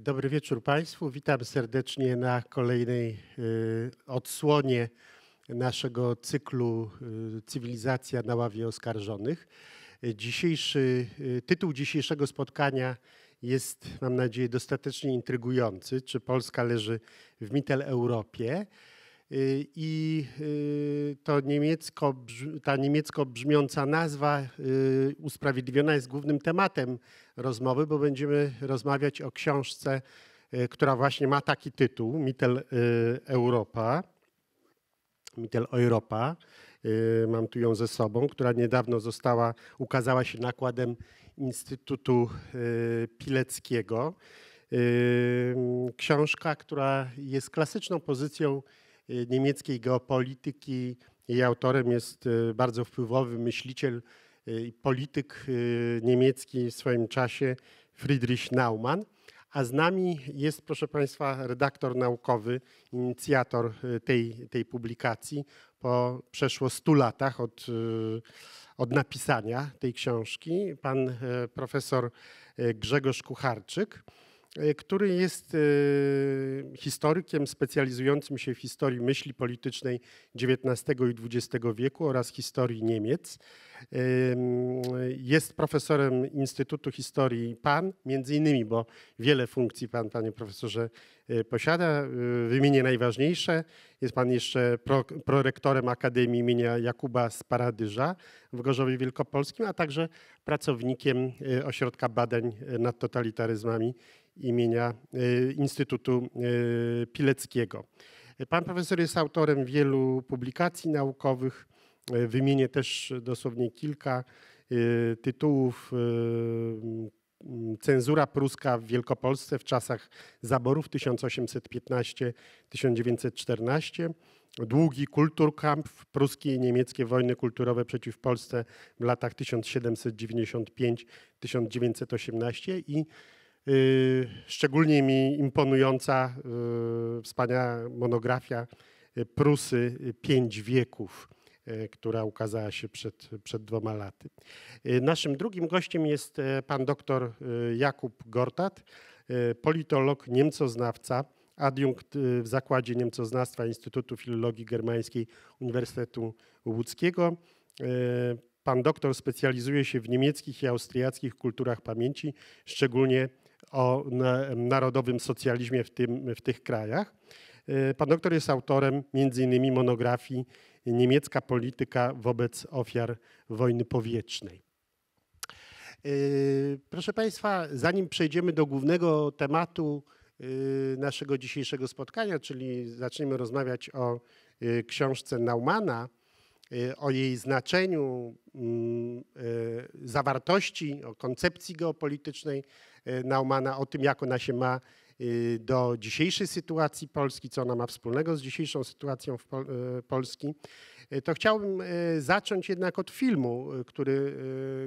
Dobry wieczór Państwu. Witam serdecznie na kolejnej y, odsłonie naszego cyklu y, Cywilizacja na ławie oskarżonych. Dzisiejszy, y, tytuł dzisiejszego spotkania jest, mam nadzieję, dostatecznie intrygujący. Czy Polska leży w Mittel Europie? Y, i y, to niemiecko, ta niemiecko brzmiąca nazwa y, usprawiedliwiona jest głównym tematem rozmowy, bo będziemy rozmawiać o książce, która właśnie ma taki tytuł, Mittel Europa, Mittel Europa, mam tu ją ze sobą, która niedawno została, ukazała się nakładem Instytutu Pileckiego. Książka, która jest klasyczną pozycją Y, niemieckiej geopolityki. Jej autorem jest y, bardzo wpływowy myśliciel y, i polityk niemiecki w swoim czasie Friedrich Naumann. A z nami jest, proszę Państwa, redaktor naukowy, inicjator tej, tej publikacji po przeszło 100 latach od, od napisania tej książki, pan profesor Grzegorz Kucharczyk. E, który jest e, historykiem specjalizującym się w historii myśli politycznej XIX i XX wieku oraz historii Niemiec. Jest profesorem Instytutu Historii PAN, między innymi, bo wiele funkcji pan, panie profesorze, e, posiada. Wymienię najważniejsze. Jest pan jeszcze pro, prorektorem Akademii imienia Jakuba Sparadyża w Gorzowie Wielkopolskim, a także pracownikiem Ośrodka Badań nad Totalitaryzmami imienia e, Instytutu e, Pileckiego. Pan profesor jest autorem wielu publikacji naukowych. E, wymienię też dosłownie kilka tytułów. Cenzura pruska w Wielkopolsce w czasach zaborów 1815-1914. Długi Kulturkampf, pruskie i niemieckie wojny kulturowe przeciw Polsce w latach 1795-1918 i Y, szczególnie mi imponująca y, wspaniała monografia y, Prusy Pięć Wieków, która ukazała się przed, przed dwoma laty. Naszym drugim gościem jest e, pan doktor Jakub Gortat, politolog, niemcoznawca, adiunkt w Zakładzie Niemcoznawstwa Instytutu Filologii Germańskiej Uniwersytetu Łódzkiego. Pan doktor specjalizuje się w niemieckich i austriackich kulturach pamięci, szczególnie o narodowym socjalizmie w, tym, w tych krajach. E, pan doktor jest autorem między innymi monografii Niemiecka polityka wobec ofiar wojny powietrznej. E, proszę Państwa, zanim przejdziemy do głównego tematu e, naszego dzisiejszego spotkania, czyli zaczniemy rozmawiać o książce Naumana, Y, o jej znaczeniu, mm, y, zawartości, o koncepcji geopolitycznej y, Naumana, o tym, jak ona się ma Y, do dzisiejszej sytuacji Polski, co ona ma wspólnego z dzisiejszą sytuacją w Pol y, Polski, y, to chciałbym zacząć jednak od filmu, który,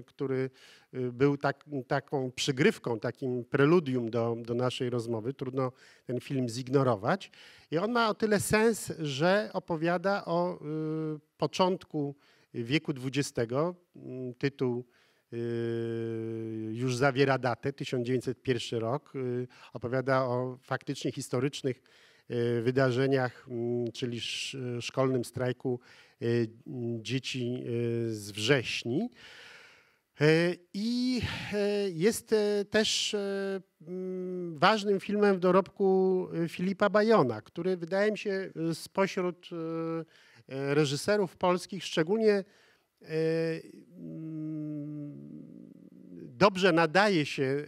który był tak, taką przygrywką, takim preludium do, do naszej rozmowy. Trudno ten film zignorować. I on ma o tyle sens, że opowiada o początku wieku XX. Mm, tytuł Y, już zawiera datę, 1901 rok, y, opowiada o faktycznie historycznych y, wydarzeniach, mm, czyli szkolnym strajku dzieci z wrześni. E, I e, jest e, też mm, ważnym filmem w dorobku Filipa Bajona, który wydaje mi się spośród reżyserów polskich szczególnie mm, dobrze nadaje się y,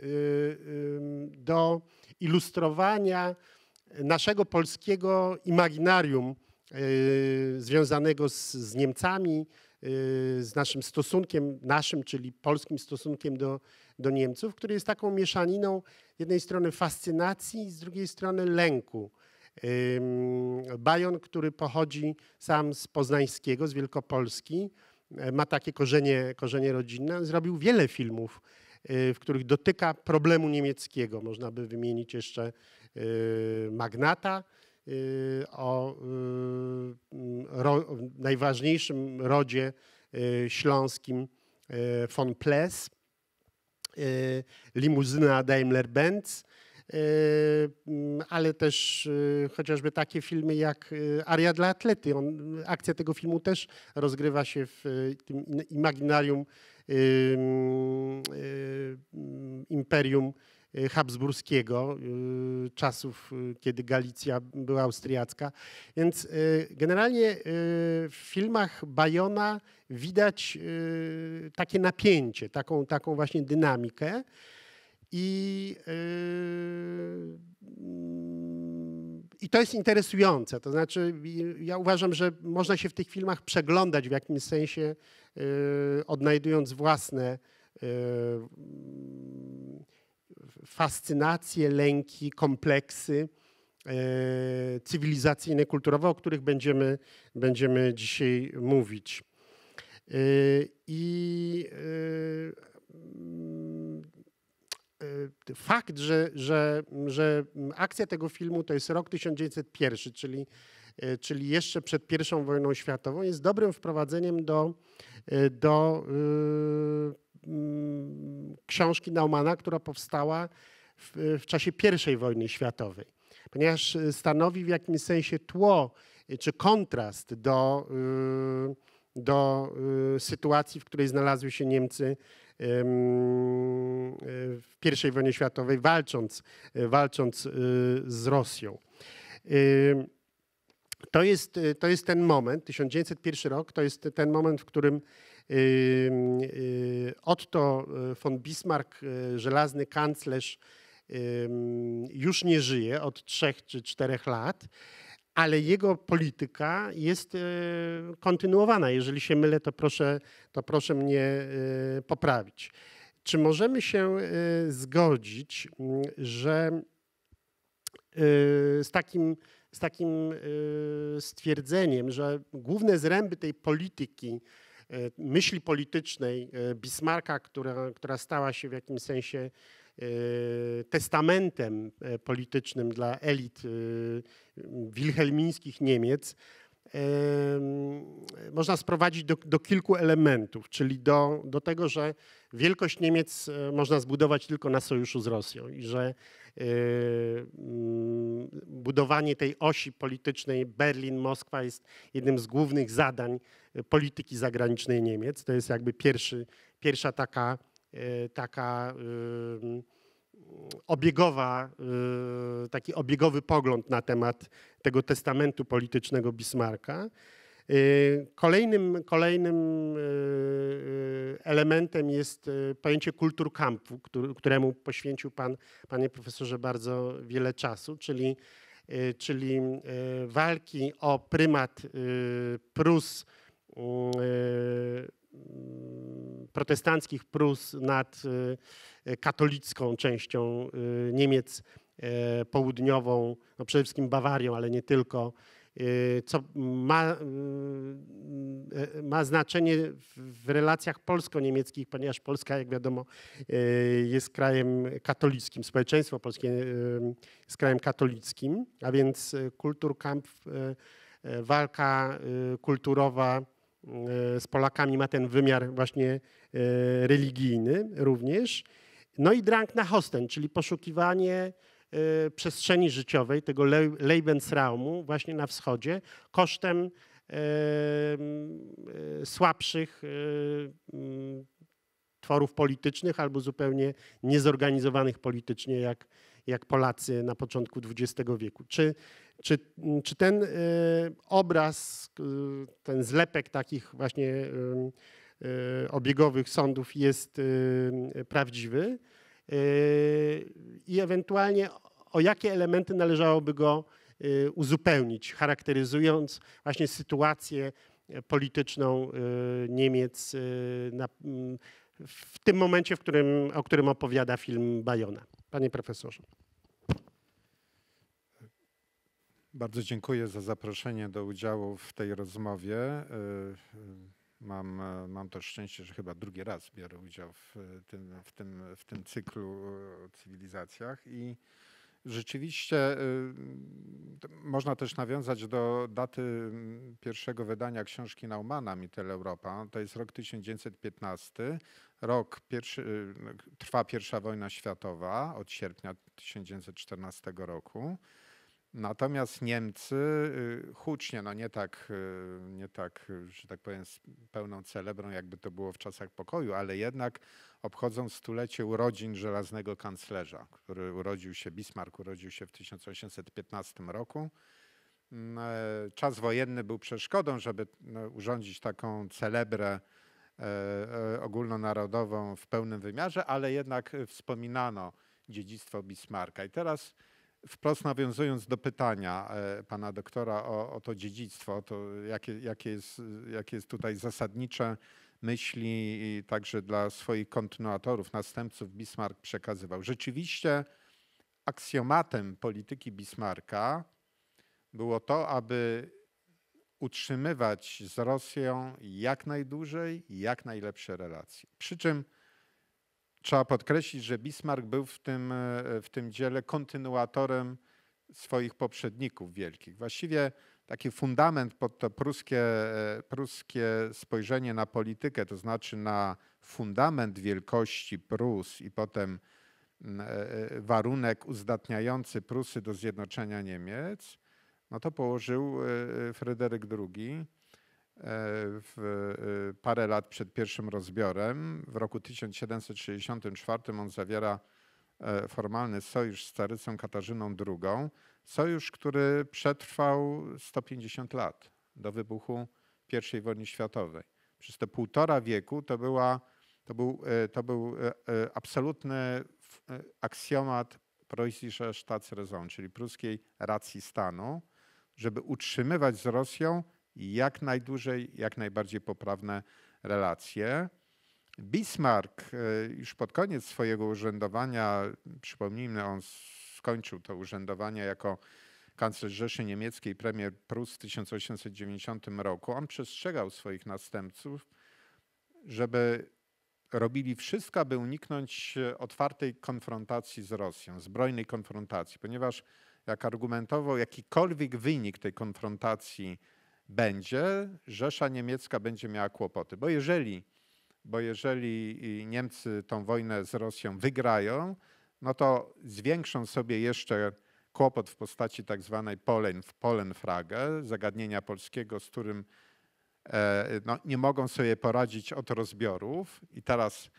y, do ilustrowania naszego polskiego imaginarium y, związanego z, z Niemcami, z naszym stosunkiem, naszym, czyli polskim stosunkiem do, do Niemców, który jest taką mieszaniną jednej strony fascynacji, z drugiej strony lęku. Bajon, który pochodzi sam z poznańskiego, z Wielkopolski, ma takie korzenie, korzenie rodzinne, zrobił wiele filmów Y, w których dotyka problemu niemieckiego. Można by wymienić jeszcze y, magnata y, o najważniejszym rodzie śląskim von Ples, limuzyna Daimler-Benz, mm, ale też chociażby takie filmy jak Aria dla atlety. On, akcja tego filmu też rozgrywa się w tym imaginarium imperium y, habsburskiego, y, czasów, y, kiedy Galicja była austriacka. Więc generalnie w filmach Bajona widać takie napięcie, taką, taką właśnie dynamikę. I i to jest interesujące. To znaczy, ja uważam, że można się w tych filmach przeglądać w jakimś sensie, y, odnajdując własne y, fascynacje, lęki, kompleksy y, cywilizacyjne, kulturowe, o których będziemy, będziemy dzisiaj mówić. I Y, fakt, że, że, że akcja tego filmu to jest rok 1901, czyli, y, czyli jeszcze przed I wojną światową, jest dobrym wprowadzeniem do, y, do mm, książki Naumana, która powstała w, w czasie I wojny światowej, ponieważ stanowi w jakimś sensie tło czy kontrast do, do sytuacji, w której znalazły się Niemcy w I wojnie światowej, walcząc, e, walcząc e, z Rosją. To jest, e, to jest ten moment, 1901 rok, to jest ten moment, w którym Otto von Bismarck, żelazny kanclerz, już nie żyje od trzech czy czterech lat ale jego polityka jest e, kontynuowana. Jeżeli się mylę, to proszę, to proszę mnie e, poprawić. Czy możemy się e, zgodzić, że z takim, z takim stwierdzeniem, że główne zręby tej polityki, myśli politycznej Bismarcka, która, która stała się w jakimś sensie E, testamentem e, politycznym dla elit e, wilhelmińskich Niemiec można sprowadzić do, do, kilku elementów, czyli do, do tego, że wielkość Niemiec można zbudować tylko na sojuszu z Rosją i że mm, budowanie tej osi politycznej Berlin-Moskwa jest jednym z głównych zadań polityki zagranicznej Niemiec. To jest jakby pierwszy, pierwsza taka Y, taka y, obiegowa, y, taki obiegowy pogląd na temat tego testamentu politycznego Bismarcka. Kolejnym, kolejnym elementem jest pojęcie Kulturkampfu, któremu poświęcił pan, panie profesorze, bardzo wiele czasu, czyli, czyli walki o prymat Prus Mm, protestanckich Prus nad e, katolicką częścią e, Niemiec e, południową, no przede wszystkim Bawarią, ale nie tylko, co ma, ma znaczenie w relacjach polsko-niemieckich, ponieważ Polska, jak wiadomo, jest krajem katolickim, społeczeństwo polskie jest krajem katolickim, a więc Kulturkampf, walka kulturowa E, z Polakami ma ten wymiar właśnie e, religijny również. No i drang na hosten, czyli poszukiwanie e, przestrzeni życiowej, tego Lebensraumu właśnie na wschodzie, kosztem słabszych tworów politycznych albo zupełnie niezorganizowanych politycznie, jak jak Polacy na początku XX wieku. Czy, czy, mm, czy ten y, obraz, y, ten zlepek takich właśnie y, obiegowych sądów jest prawdziwy i ewentualnie o jakie elementy należałoby go uzupełnić, charakteryzując właśnie sytuację polityczną Niemiec na, mm, w tym momencie, w którym, o którym opowiada film Bajona. Panie profesorze. Bardzo dziękuję za zaproszenie do udziału w tej rozmowie. Y, y, mam, mam to szczęście, że chyba drugi raz biorę udział w y, tym, w tym, w tym cyklu o cywilizacjach i Rzeczywiście y, można też nawiązać do daty mm, pierwszego wydania książki Naumana Mitteleuropa. Europa. To jest rok 1915. Rok pierwszy, y, trwa pierwsza wojna światowa od sierpnia 1914 roku. Natomiast Niemcy y, hucznie, no nie tak, y, nie tak, y, że tak powiem, z pełną celebrą, jakby to było w czasach pokoju, ale jednak obchodzą stulecie urodzin żelaznego kanclerza, który urodził się, Bismarck urodził się w 1815 roku. Mm, e, czas wojenny był przeszkodą, żeby no, urządzić taką celebrę e, e, ogólnonarodową w pełnym wymiarze, ale jednak wspominano dziedzictwo Bismarcka. I teraz wprost nawiązując do pytania e, pana doktora o, o to dziedzictwo, o to jakie, jakie, jest, jakie jest tutaj zasadnicze myśli także dla swoich kontynuatorów, następców Bismarck przekazywał. Rzeczywiście aksjomatem polityki Bismarcka było to, aby utrzymywać z Rosją jak najdłużej, jak najlepsze relacje. Przy czym Trzeba podkreślić, że Bismarck był w tym, e, w tym dziele kontynuatorem swoich poprzedników wielkich. Właściwie taki fundament pod to pruskie, e, pruskie spojrzenie na politykę, to znaczy na fundament wielkości Prus i potem mm, e, warunek uzdatniający Prusy do zjednoczenia Niemiec, no to położył Fryderyk II w, y, parę lat przed pierwszym rozbiorem. W roku 1764 on zawiera e, formalny sojusz z carycą Katarzyną II. Sojusz, który przetrwał 150 lat do wybuchu I wojny światowej. Przez te półtora wieku to, była, to, był, e, to był e, absolutny aksjomat preussische Staatsräson, czyli pruskiej racji stanu, żeby utrzymywać z Rosją jak najdłużej, jak najbardziej poprawne relacje. Bismarck e, już pod koniec swojego urzędowania, przypomnijmy, on skończył to urzędowanie jako kanclerz Rzeszy Niemieckiej, premier Prus w 1890 roku. On przestrzegał swoich następców, żeby robili wszystko, aby uniknąć e, otwartej konfrontacji z Rosją, zbrojnej konfrontacji, ponieważ jak argumentował, jakikolwiek wynik tej konfrontacji będzie, Rzesza Niemiecka będzie miała kłopoty. Bo jeżeli, bo jeżeli y, Niemcy tą wojnę z Rosją wygrają, no to zwiększą sobie jeszcze kłopot w postaci tak zwanej Polen, Polenfrage, zagadnienia polskiego, z którym e, no, nie mogą sobie poradzić od rozbiorów i teraz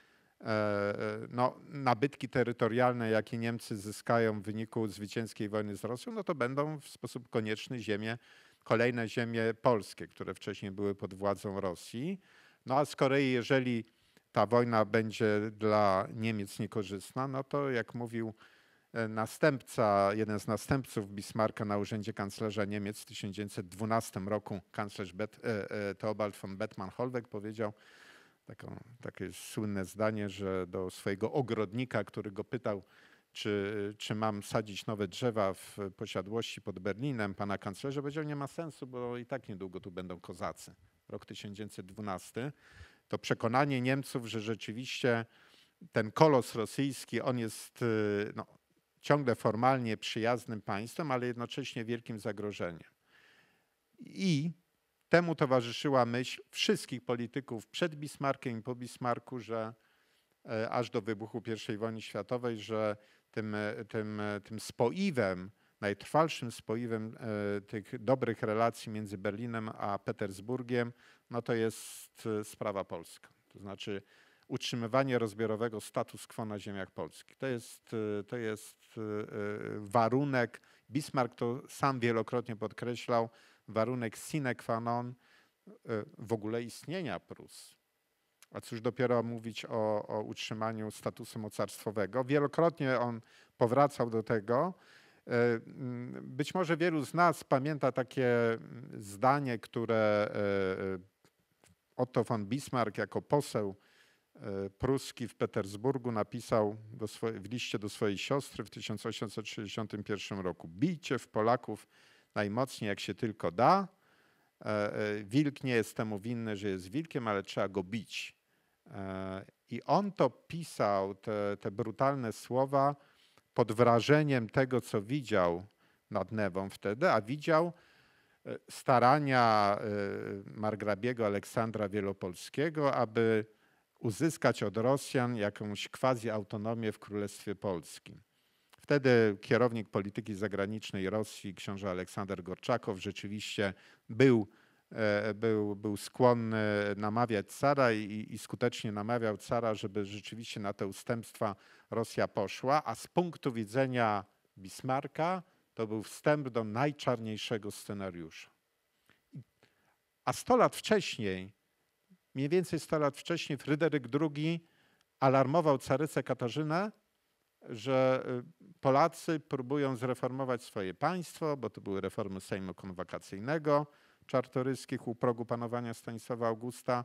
e, e, no, nabytki terytorialne, jakie Niemcy zyskają w wyniku zwycięskiej wojny z Rosją, no to będą w sposób konieczny ziemię kolejne ziemie polskie, które wcześniej były pod władzą Rosji. No a z Korei, jeżeli ta wojna będzie dla Niemiec niekorzystna, no to jak mówił e, następca, jeden z następców Bismarcka na urzędzie kanclerza Niemiec w 1912 roku, kanclerz Bet, e, e, Theobald von Bettmann-Holweg powiedział taką, takie słynne zdanie, że do swojego ogrodnika, który go pytał, czy, czy mam sadzić nowe drzewa w posiadłości pod Berlinem, pana kanclerza powiedział, nie ma sensu, bo i tak niedługo tu będą kozacy. Rok 1912. To przekonanie Niemców, że rzeczywiście ten kolos rosyjski, on jest y, no, ciągle formalnie przyjaznym państwem, ale jednocześnie wielkim zagrożeniem. I temu towarzyszyła myśl wszystkich polityków przed Bismarckiem i po Bismarcku, że E, aż do wybuchu I wojny światowej, że tym, e, tym, e, tym spoiwem, najtrwalszym spoiwem tych dobrych relacji między Berlinem a Petersburgiem, no to jest sprawa polska. To znaczy utrzymywanie rozbiorowego status quo na ziemiach polskich. To jest, to jest warunek, Bismarck to sam wielokrotnie podkreślał, warunek sine qua non w ogóle istnienia Prus a cóż dopiero mówić o, o utrzymaniu statusu mocarstwowego. Wielokrotnie on powracał do tego. E, mm, być może wielu z nas pamięta takie mm, zdanie, które e, e, Otto von Bismarck jako poseł pruski w Petersburgu napisał swoje, w liście do swojej siostry w 1861 roku. Bijcie w Polaków najmocniej jak się tylko da. Wilk nie jest temu winny, że jest wilkiem, ale trzeba go bić. I on to pisał, te, te brutalne słowa, pod wrażeniem tego, co widział nad Newą wtedy, a widział e, starania e, margrabiego Aleksandra Wielopolskiego, aby uzyskać od Rosjan jakąś quasi-autonomię w Królestwie Polskim. Wtedy kierownik polityki zagranicznej Rosji, książę Aleksander Gorczakow, rzeczywiście był E, był, był skłonny namawiać cara i, i skutecznie namawiał cara, żeby rzeczywiście na te ustępstwa Rosja poszła, a z punktu widzenia Bismarcka to był wstęp do najczarniejszego scenariusza. A 100 lat wcześniej, mniej więcej 100 lat wcześniej, Fryderyk II alarmował carycę Katarzynę, że y, Polacy próbują zreformować swoje państwo, bo to były reformy Sejmu Konwakacyjnego. Czartoryskich u progu panowania Stanisława Augusta.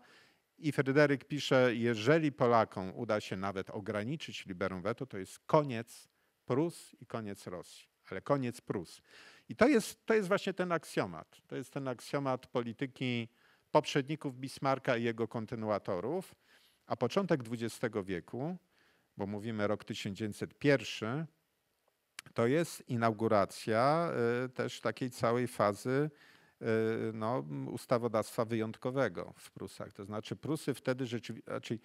I Fryderyk pisze, jeżeli Polakom uda się nawet ograniczyć liberum veto, to jest koniec Prus i koniec Rosji, ale koniec Prus. I to jest, to jest właśnie ten aksjomat. To jest ten aksjomat polityki poprzedników Bismarcka i jego kontynuatorów. A początek XX wieku, bo mówimy rok 1901, to jest inauguracja y, też takiej całej fazy Y, no, ustawodawstwa wyjątkowego w Prusach. To znaczy Prusy wtedy rzeczywiście, znaczy,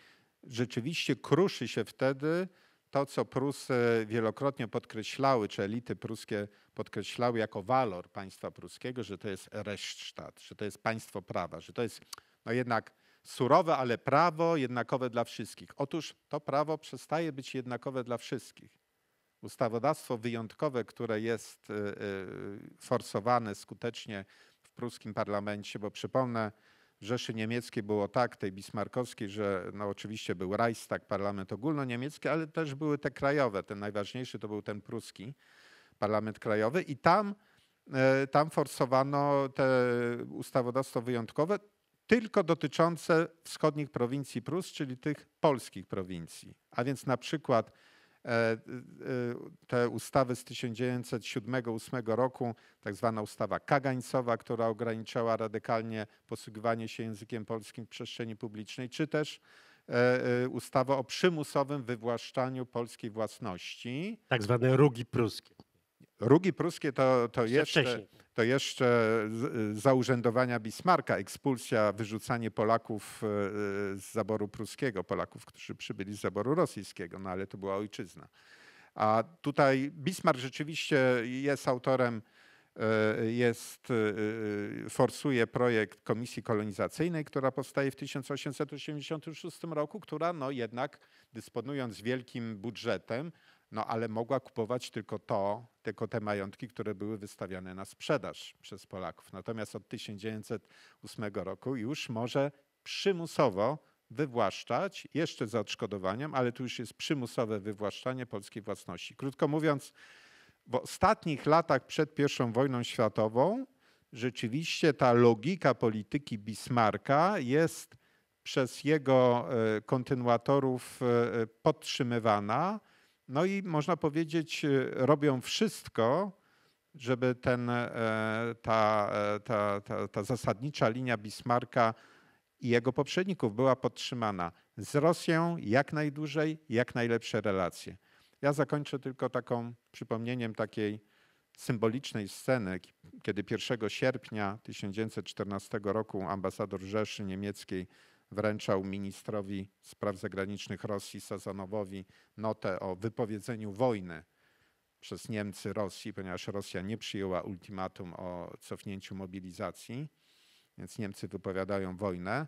rzeczywiście kruszy się wtedy to, co Prusy wielokrotnie podkreślały, czy elity pruskie podkreślały jako walor państwa pruskiego, że to jest resztat, że to jest państwo prawa, że to jest no jednak surowe, ale prawo jednakowe dla wszystkich. Otóż to prawo przestaje być jednakowe dla wszystkich. Ustawodawstwo wyjątkowe, które jest y, y, forsowane skutecznie w pruskim parlamencie, bo przypomnę, w Rzeszy Niemieckiej było tak, tej bismarkowskiej, że no oczywiście był Reichstag, parlament ogólnoniemiecki, ale też były te krajowe. Ten najważniejszy to był ten pruski, parlament krajowy i tam, e, tam forsowano te ustawodawstwo wyjątkowe tylko dotyczące wschodnich prowincji Prus, czyli tych polskich prowincji. A więc na przykład E, e, te ustawy z 1907-8 roku, tak zwana ustawa kagańcowa, która ograniczała radykalnie posługiwanie się językiem polskim w przestrzeni publicznej, czy też e, ustawa o przymusowym wywłaszczaniu polskiej własności. Tak zwane rugi pruskie. Rugi pruskie to, to, jeszcze, to jeszcze za urzędowania Bismarka, ekspulsja, wyrzucanie Polaków e, z zaboru pruskiego, Polaków, którzy przybyli z zaboru rosyjskiego, no ale to była ojczyzna. A tutaj Bismarck rzeczywiście jest autorem, e, jest, e, forsuje projekt Komisji Kolonizacyjnej, która powstaje w 1886 roku, która no jednak dysponując wielkim budżetem, no ale mogła kupować tylko to, tylko te majątki, które były wystawiane na sprzedaż przez Polaków. Natomiast od 1908 roku już może przymusowo wywłaszczać, jeszcze za odszkodowaniem, ale tu już jest przymusowe wywłaszczanie polskiej własności. Krótko mówiąc, w ostatnich latach przed I wojną światową rzeczywiście ta logika polityki Bismarcka jest przez jego e, kontynuatorów e, e, podtrzymywana no i można powiedzieć, y, robią wszystko, żeby ten, e, ta, e, ta, ta, ta zasadnicza linia Bismarcka i jego poprzedników była podtrzymana. Z Rosją jak najdłużej, jak najlepsze relacje. Ja zakończę tylko taką przypomnieniem takiej symbolicznej sceny, kiedy 1 sierpnia 1914 roku ambasador Rzeszy Niemieckiej wręczał ministrowi spraw zagranicznych Rosji Sazanowowi notę o wypowiedzeniu wojny przez Niemcy Rosji, ponieważ Rosja nie przyjęła ultimatum o cofnięciu mobilizacji, więc Niemcy wypowiadają wojnę.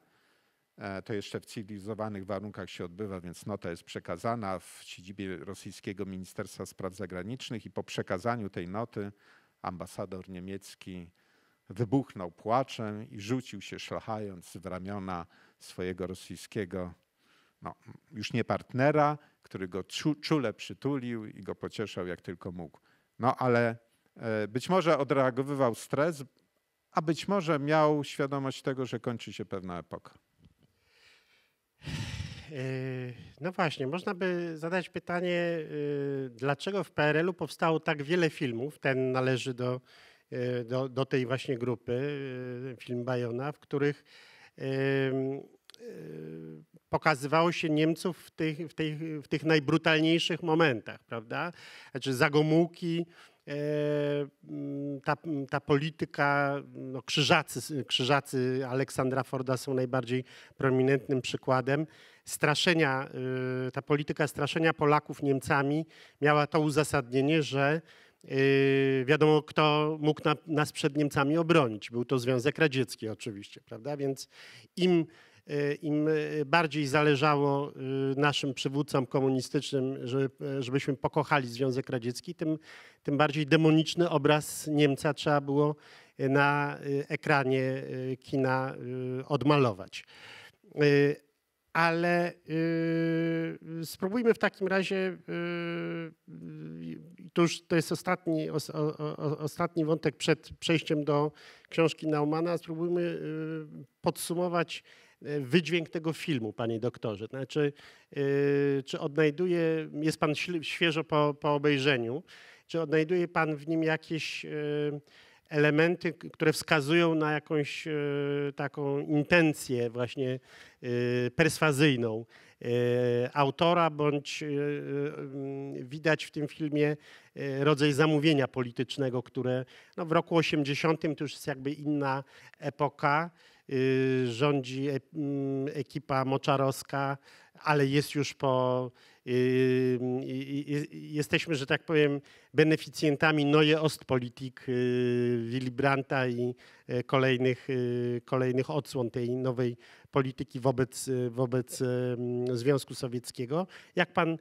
E, to jeszcze w cywilizowanych warunkach się odbywa, więc nota jest przekazana w siedzibie rosyjskiego Ministerstwa Spraw Zagranicznych i po przekazaniu tej noty ambasador niemiecki wybuchnął płaczem i rzucił się szlachając w ramiona swojego rosyjskiego, no, już nie partnera, który go czule przytulił i go pocieszał jak tylko mógł. No ale e, być może odreagowywał stres, a być może miał świadomość tego, że kończy się pewna epoka. E, no właśnie, można by zadać pytanie, e, dlaczego w PRL-u powstało tak wiele filmów, ten należy do, do, do tej właśnie grupy, film Bajona, w których Y, pokazywało się Niemców w tych, w tych, w tych najbrutalniejszych momentach, prawda? Znaczy zagomułki, y, mm, ta, mm, ta polityka, no krzyżacy, krzyżacy Aleksandra Forda są najbardziej prominentnym przykładem. Straszenia, y, ta polityka straszenia Polaków Niemcami miała to uzasadnienie, że wiadomo, kto mógł nas przed Niemcami obronić. Był to Związek Radziecki oczywiście, prawda? Więc im Y, im y, bardziej zależało y, naszym przywódcom komunistycznym, żeby, żebyśmy pokochali Związek Radziecki, tym, tym bardziej demoniczny obraz Niemca trzeba było na ekranie kina odmalować. Ale spróbujmy w takim razie, to już to jest ostatni, ostatni wątek przed przejściem do książki Naumana, spróbujmy podsumować E, wydźwięk tego filmu, panie doktorze? Znaczy, e, czy odnajduje, jest pan świeżo po, po obejrzeniu, czy odnajduje pan w nim jakieś e, elementy, które wskazują na jakąś taką intencję właśnie perswazyjną autora, bądź widać w tym filmie rodzaj zamówienia politycznego, które no w roku 80 to już jest jakby inna epoka. Y, rządzi e, mm, ekipa moczarowska, ale jest już po. Y, y, jesteśmy, że tak powiem, beneficjentami Neue Ostpolitik Willy Brandta i e, kolejnych, kolejnych odsłon tej nowej polityki wobec, wobec e, mm, Związku Sowieckiego. Jak pan mm,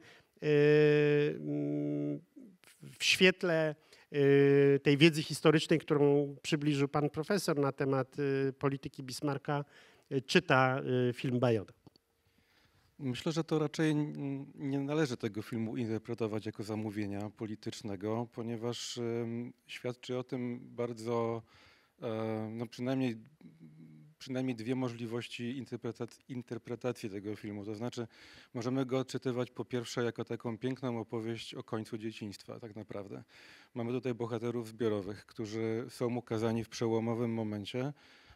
w świetle Y, tej wiedzy historycznej, którą przybliżył pan profesor na temat y, polityki Bismarcka, y, czyta film Bajona? Myślę, że to raczej nie należy tego filmu interpretować jako zamówienia politycznego, ponieważ świadczy o tym bardzo, e, no przynajmniej przynajmniej dwie możliwości interpretacji tego filmu. To znaczy, możemy go odczytywać po pierwsze jako taką piękną opowieść o końcu dzieciństwa, tak naprawdę. Mamy tutaj bohaterów zbiorowych, którzy są ukazani w przełomowym momencie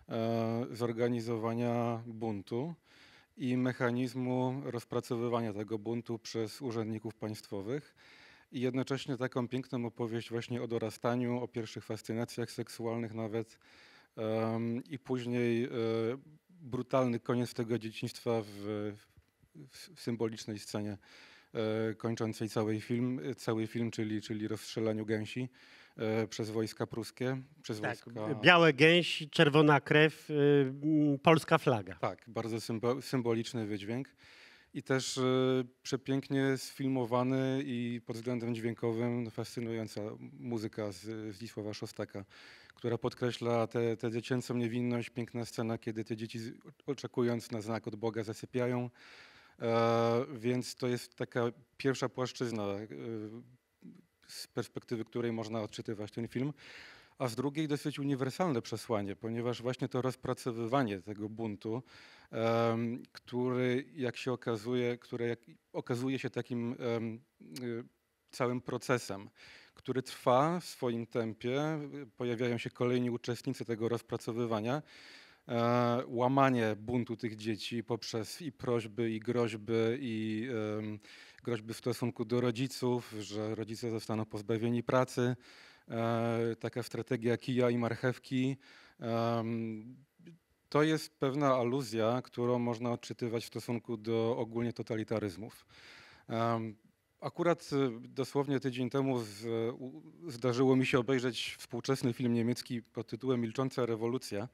e, zorganizowania buntu i mechanizmu rozpracowywania tego buntu przez urzędników państwowych i jednocześnie taką piękną opowieść właśnie o dorastaniu, o pierwszych fascynacjach seksualnych nawet, i później e, brutalny koniec tego dzieciństwa w, w symbolicznej scenie e, kończącej cały film, cały film czyli, czyli rozstrzelaniu gęsi e, przez wojska pruskie. Przez tak, wojska... białe gęsi, czerwona krew, y, polska flaga. Tak, bardzo symboliczny wydźwięk. I też przepięknie sfilmowany i pod względem dźwiękowym fascynująca muzyka z Zdzisława Szostaka która podkreśla tę, dziecięcą niewinność. Piękna scena, kiedy te dzieci oczekując na znak od Boga zasypiają. E, więc to jest taka pierwsza płaszczyzna, e, z perspektywy której można odczytywać ten film. A z drugiej dosyć uniwersalne przesłanie, ponieważ właśnie to rozpracowywanie tego buntu, który jak się okazuje, które jak, okazuje się takim y, całym procesem który trwa w swoim tempie. Pojawiają się kolejni uczestnicy tego rozpracowywania. E, łamanie buntu tych dzieci poprzez i prośby, i groźby, i groźby w stosunku do rodziców, że rodzice zostaną pozbawieni pracy. E, taka strategia kija i marchewki. To jest pewna aluzja, którą można odczytywać w stosunku do ogólnie totalitaryzmów. Akurat y, dosłownie tydzień temu y, zdarzyło mi się obejrzeć współczesny film niemiecki pod tytułem Milcząca rewolucja.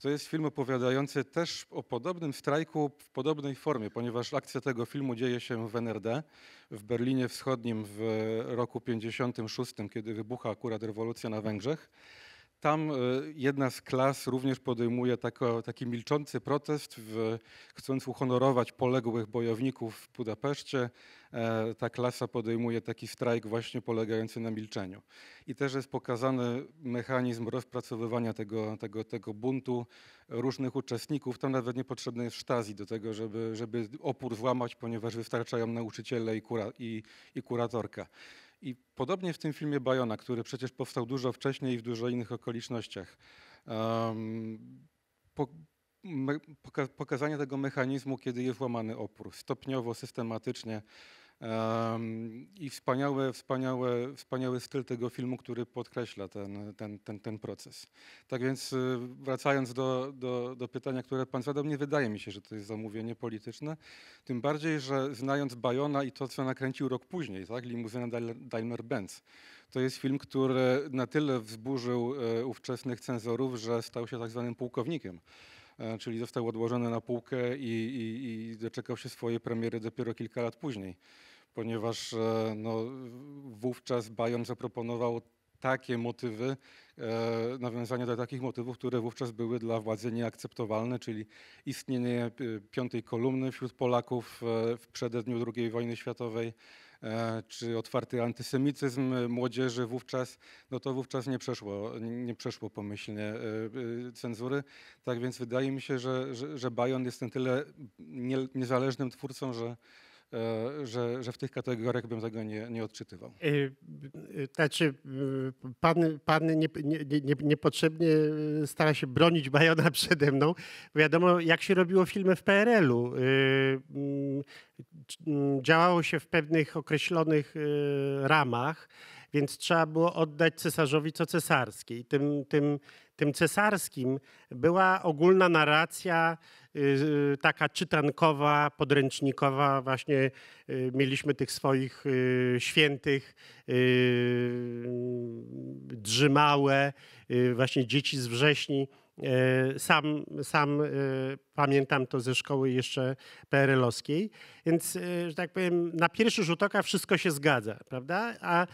To jest film opowiadający też o podobnym strajku w podobnej formie, ponieważ akcja tego filmu dzieje się w NRD, w Berlinie Wschodnim w roku 1956, kiedy wybucha akurat rewolucja na Węgrzech. Tam e, jedna z klas również podejmuje tako, taki milczący protest, w, chcąc uhonorować poległych bojowników w Budapeszcie. E, ta klasa podejmuje taki strajk właśnie polegający na milczeniu. I też jest pokazany mechanizm rozpracowywania tego, tego, tego buntu różnych uczestników. Tam nawet niepotrzebne jest sztazji do tego, żeby, żeby opór złamać, ponieważ wystarczają nauczyciele i, kura, i, i kuratorka. I podobnie w tym filmie Bajona, który przecież powstał dużo wcześniej i w dużo innych okolicznościach. Um, po, me, poka, pokazanie tego mechanizmu, kiedy jest łamany opór, stopniowo, systematycznie, i wspaniały, wspaniały, wspaniały styl tego filmu, który podkreśla ten, ten, ten, ten proces. Tak więc y, wracając do, do, do pytania, które pan zadał, nie wydaje mi się, że to jest zamówienie polityczne. Tym bardziej, że znając Bajona i to, co nakręcił rok później, tak, Limuzyna Daimler-Benz, to jest film, który na tyle wzburzył e, ówczesnych cenzorów, że stał się tak zwanym pułkownikiem e, czyli został odłożony na półkę i, i, i doczekał się swojej premiery dopiero kilka lat później ponieważ e, no, wówczas Bajon zaproponował takie motywy, e, nawiązania do takich motywów, które wówczas były dla władzy nieakceptowalne, czyli istnienie e, piątej kolumny wśród Polaków e, w przededniu II wojny światowej, e, czy otwarty antysemityzm młodzieży wówczas, no to wówczas nie przeszło, nie przeszło pomyślnie e, cenzury. Tak więc wydaje mi się, że, że, że Bajon jest na tyle nie, niezależnym twórcą, że E, że, że w tych kategoriach bym tego nie, nie odczytywał. E, e, znaczy, pan, pan nie, nie, nie, niepotrzebnie stara się bronić Bajona przede mną. Wiadomo, jak się robiło filmy w PRL-u. Działało się w pewnych określonych ramach, więc trzeba było oddać cesarzowi co cesarskie. I tym, tym tym cesarskim była ogólna narracja y, y, taka czytankowa, podręcznikowa. Właśnie y, mieliśmy tych swoich świętych, drzymałe, właśnie dzieci z wrześni. E, sam, sam e, pamiętam to ze szkoły jeszcze PRL-owskiej. Więc, e, że tak powiem, na pierwszy rzut oka wszystko się zgadza, prawda? A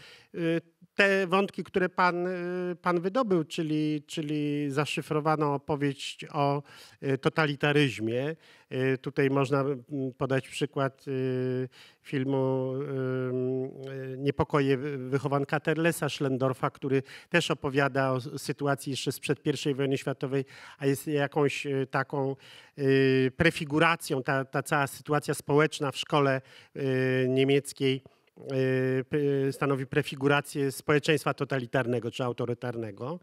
te wątki, które pan, y, pan wydobył, czyli, czyli zaszyfrowaną opowieść o y, totalitaryzmie. Y, tutaj można podać przykład filmu Niepokoje wychowanka Terlesa Schlendorfa, który też opowiada o sytuacji jeszcze sprzed I wojny światowej, a jest jakąś taką prefiguracją, ta, ta cała sytuacja społeczna w szkole niemieckiej Y, y, stanowi prefigurację społeczeństwa totalitarnego czy autorytarnego.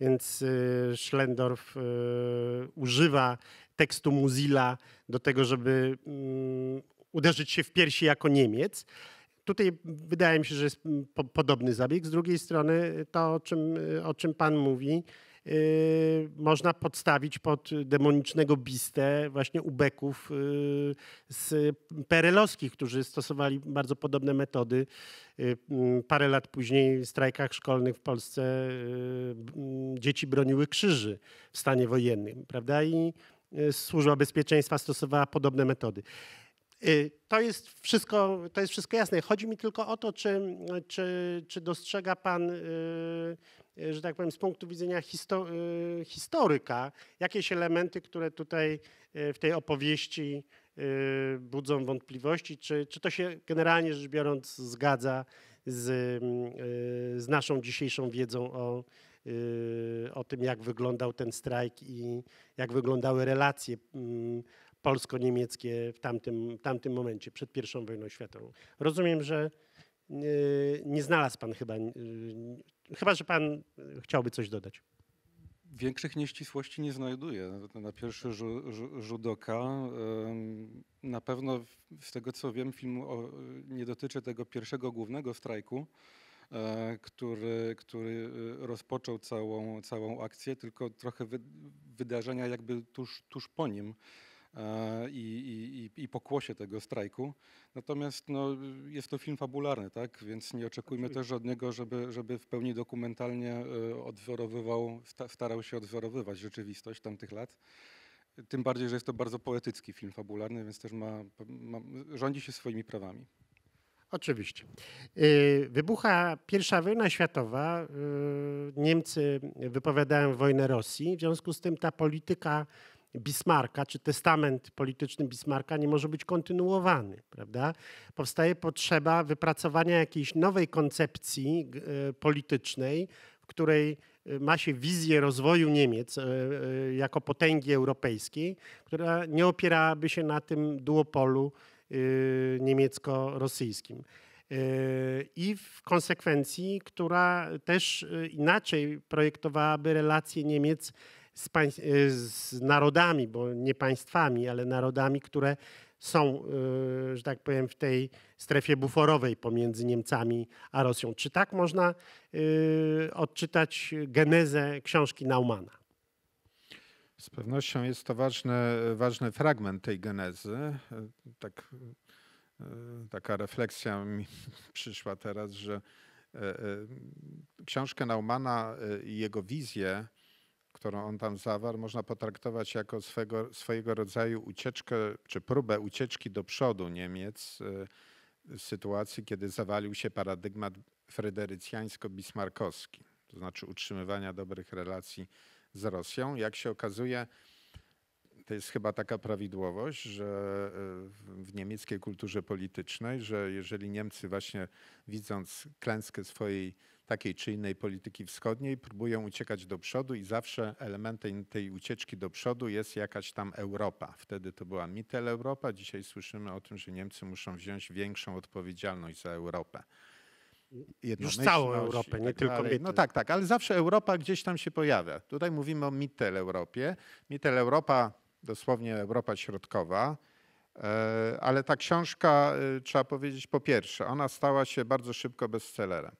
Więc y, Schlendorf używa tekstu Muzila do tego, żeby mm, uderzyć się w piersi jako Niemiec. Tutaj wydaje mi się, że jest mm, podobny zabieg. Z drugiej strony to, o czym, o czym Pan mówi, Y, można podstawić pod demonicznego bistę właśnie ubeków y, z perelowskich, którzy stosowali bardzo podobne metody. Y, mm, parę lat później w strajkach szkolnych w Polsce mm, dzieci broniły krzyży w stanie wojennym, prawda? I służba bezpieczeństwa stosowała podobne metody. To jest, wszystko, to jest wszystko jasne. Chodzi mi tylko o to, czy, czy, czy dostrzega Pan E, że tak powiem, z punktu widzenia histo e, historyka, jakieś elementy, które tutaj e, w tej opowieści budzą wątpliwości, czy, czy to się generalnie rzecz biorąc zgadza z, z naszą dzisiejszą wiedzą o, o tym, jak wyglądał ten strajk i jak wyglądały relacje mm, polsko-niemieckie w tamtym, w tamtym momencie, przed I wojną światową. Rozumiem, że Yy, nie znalazł pan chyba, yy, chyba że pan yy, chciałby coś dodać. Większych nieścisłości nie znajduję na pierwszy rzut oka. Na pewno z tego co wiem, film nie dotyczy tego pierwszego głównego strajku, który, który rozpoczął całą, całą akcję, tylko trochę wydarzenia jakby tuż, tuż po nim. E, i, i, i pokłosie tego strajku. Natomiast no, jest to film fabularny, tak? więc nie oczekujmy Oczywiście. też od niego, żeby, żeby w pełni dokumentalnie e, odwzorowywał, starał się odwzorowywać rzeczywistość tamtych lat. Tym bardziej, że jest to bardzo poetycki film fabularny, więc też ma, ma rządzi się swoimi prawami. Oczywiście. E, wybucha pierwsza wojna światowa. Niemcy wypowiadają wojnę Rosji. W związku z tym ta polityka Bismarcka, czy testament polityczny Bismarcka nie może być kontynuowany, prawda? Powstaje potrzeba wypracowania jakiejś nowej koncepcji e, politycznej, w której e, ma się wizję rozwoju Niemiec e, jako potęgi europejskiej, która nie opierałaby się na tym duopolu niemiecko-rosyjskim. I w konsekwencji, która też inaczej projektowałaby relacje Niemiec z, y, z, narodami, bo nie państwami, ale narodami, które są, y, że tak powiem, w tej strefie buforowej pomiędzy Niemcami a Rosją. Czy tak można y, odczytać genezę książki Naumana? Z pewnością jest to ważny, ważny fragment tej genezy. Tak, taka refleksja mi przyszła teraz, że książkę Naumana i jego wizję którą on tam zawarł, można potraktować jako swego, swojego rodzaju ucieczkę, czy próbę ucieczki do przodu Niemiec y, w sytuacji, kiedy zawalił się paradygmat fryderycjańsko-bismarkowski, to znaczy utrzymywania dobrych relacji z Rosją. Jak się okazuje, to jest chyba taka prawidłowość, że y, w niemieckiej kulturze politycznej, że jeżeli Niemcy właśnie widząc klęskę swojej takiej czy innej polityki wschodniej, próbują uciekać do przodu i zawsze elementem tej ucieczki do przodu jest jakaś tam Europa. Wtedy to była Mitteleuropa, dzisiaj słyszymy o tym, że Niemcy muszą wziąć większą odpowiedzialność za Europę. Już całą Europę, nie tak tylko Mittel. No tak, tak, ale zawsze Europa gdzieś tam się pojawia. Tutaj mówimy o Mitteleuropie. Mitteleuropa, dosłownie Europa Środkowa, e, ale ta książka, e, trzeba powiedzieć po pierwsze, ona stała się bardzo szybko bestsellerem.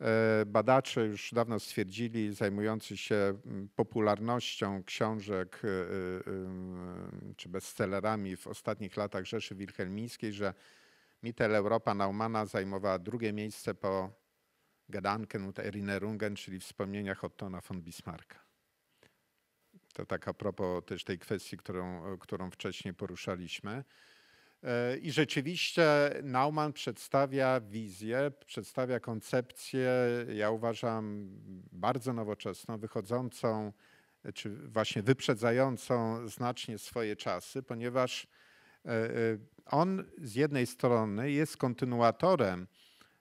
E, badacze już dawno stwierdzili, zajmujący się mm, popularnością książek e, e, czy bestsellerami w ostatnich latach Rzeszy Wilhelmińskiej, że Mittel Europa Naumana zajmowała drugie miejsce po Gedanken und Erinnerungen, czyli wspomnieniach Ottona von Bismarcka. To tak a propos też tej kwestii, którą, którą wcześniej poruszaliśmy. E, I rzeczywiście Nauman przedstawia wizję, przedstawia koncepcję, ja uważam, bardzo nowoczesną, wychodzącą, czy właśnie wyprzedzającą znacznie swoje czasy, ponieważ e, e, on z jednej strony jest kontynuatorem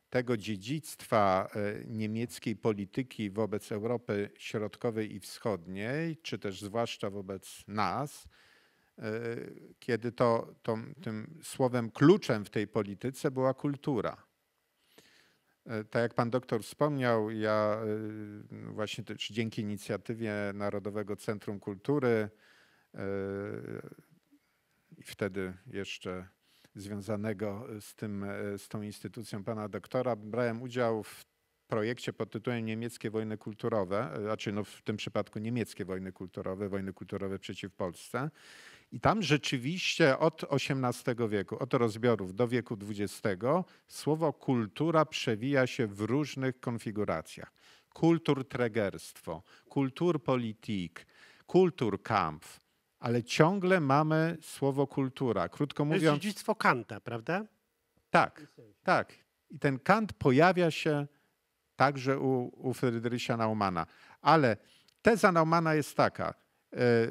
tego dziedzictwa niemieckiej polityki wobec Europy Środkowej i Wschodniej, czy też zwłaszcza wobec nas, E, kiedy to, to, tym słowem kluczem w tej polityce była kultura. E, tak jak pan doktor wspomniał, ja e, właśnie też dzięki inicjatywie Narodowego Centrum Kultury i wtedy jeszcze związanego z, tym, z tą instytucją pana doktora, brałem udział w projekcie pod tytułem Niemieckie wojny kulturowe, znaczy no w tym przypadku niemieckie wojny kulturowe, wojny kulturowe przeciw Polsce. I tam rzeczywiście od XVIII wieku, od rozbiorów do wieku XX, słowo kultura przewija się w różnych konfiguracjach. Kulturträgerstwo, kulturpolitik, kulturkampf, ale ciągle mamy słowo kultura. Krótko mówiąc. To jest dziedzictwo Kanta, prawda? Tak, tak. I ten Kant pojawia się także u, u Friedricha Naumana. Ale teza Naumana jest taka. E,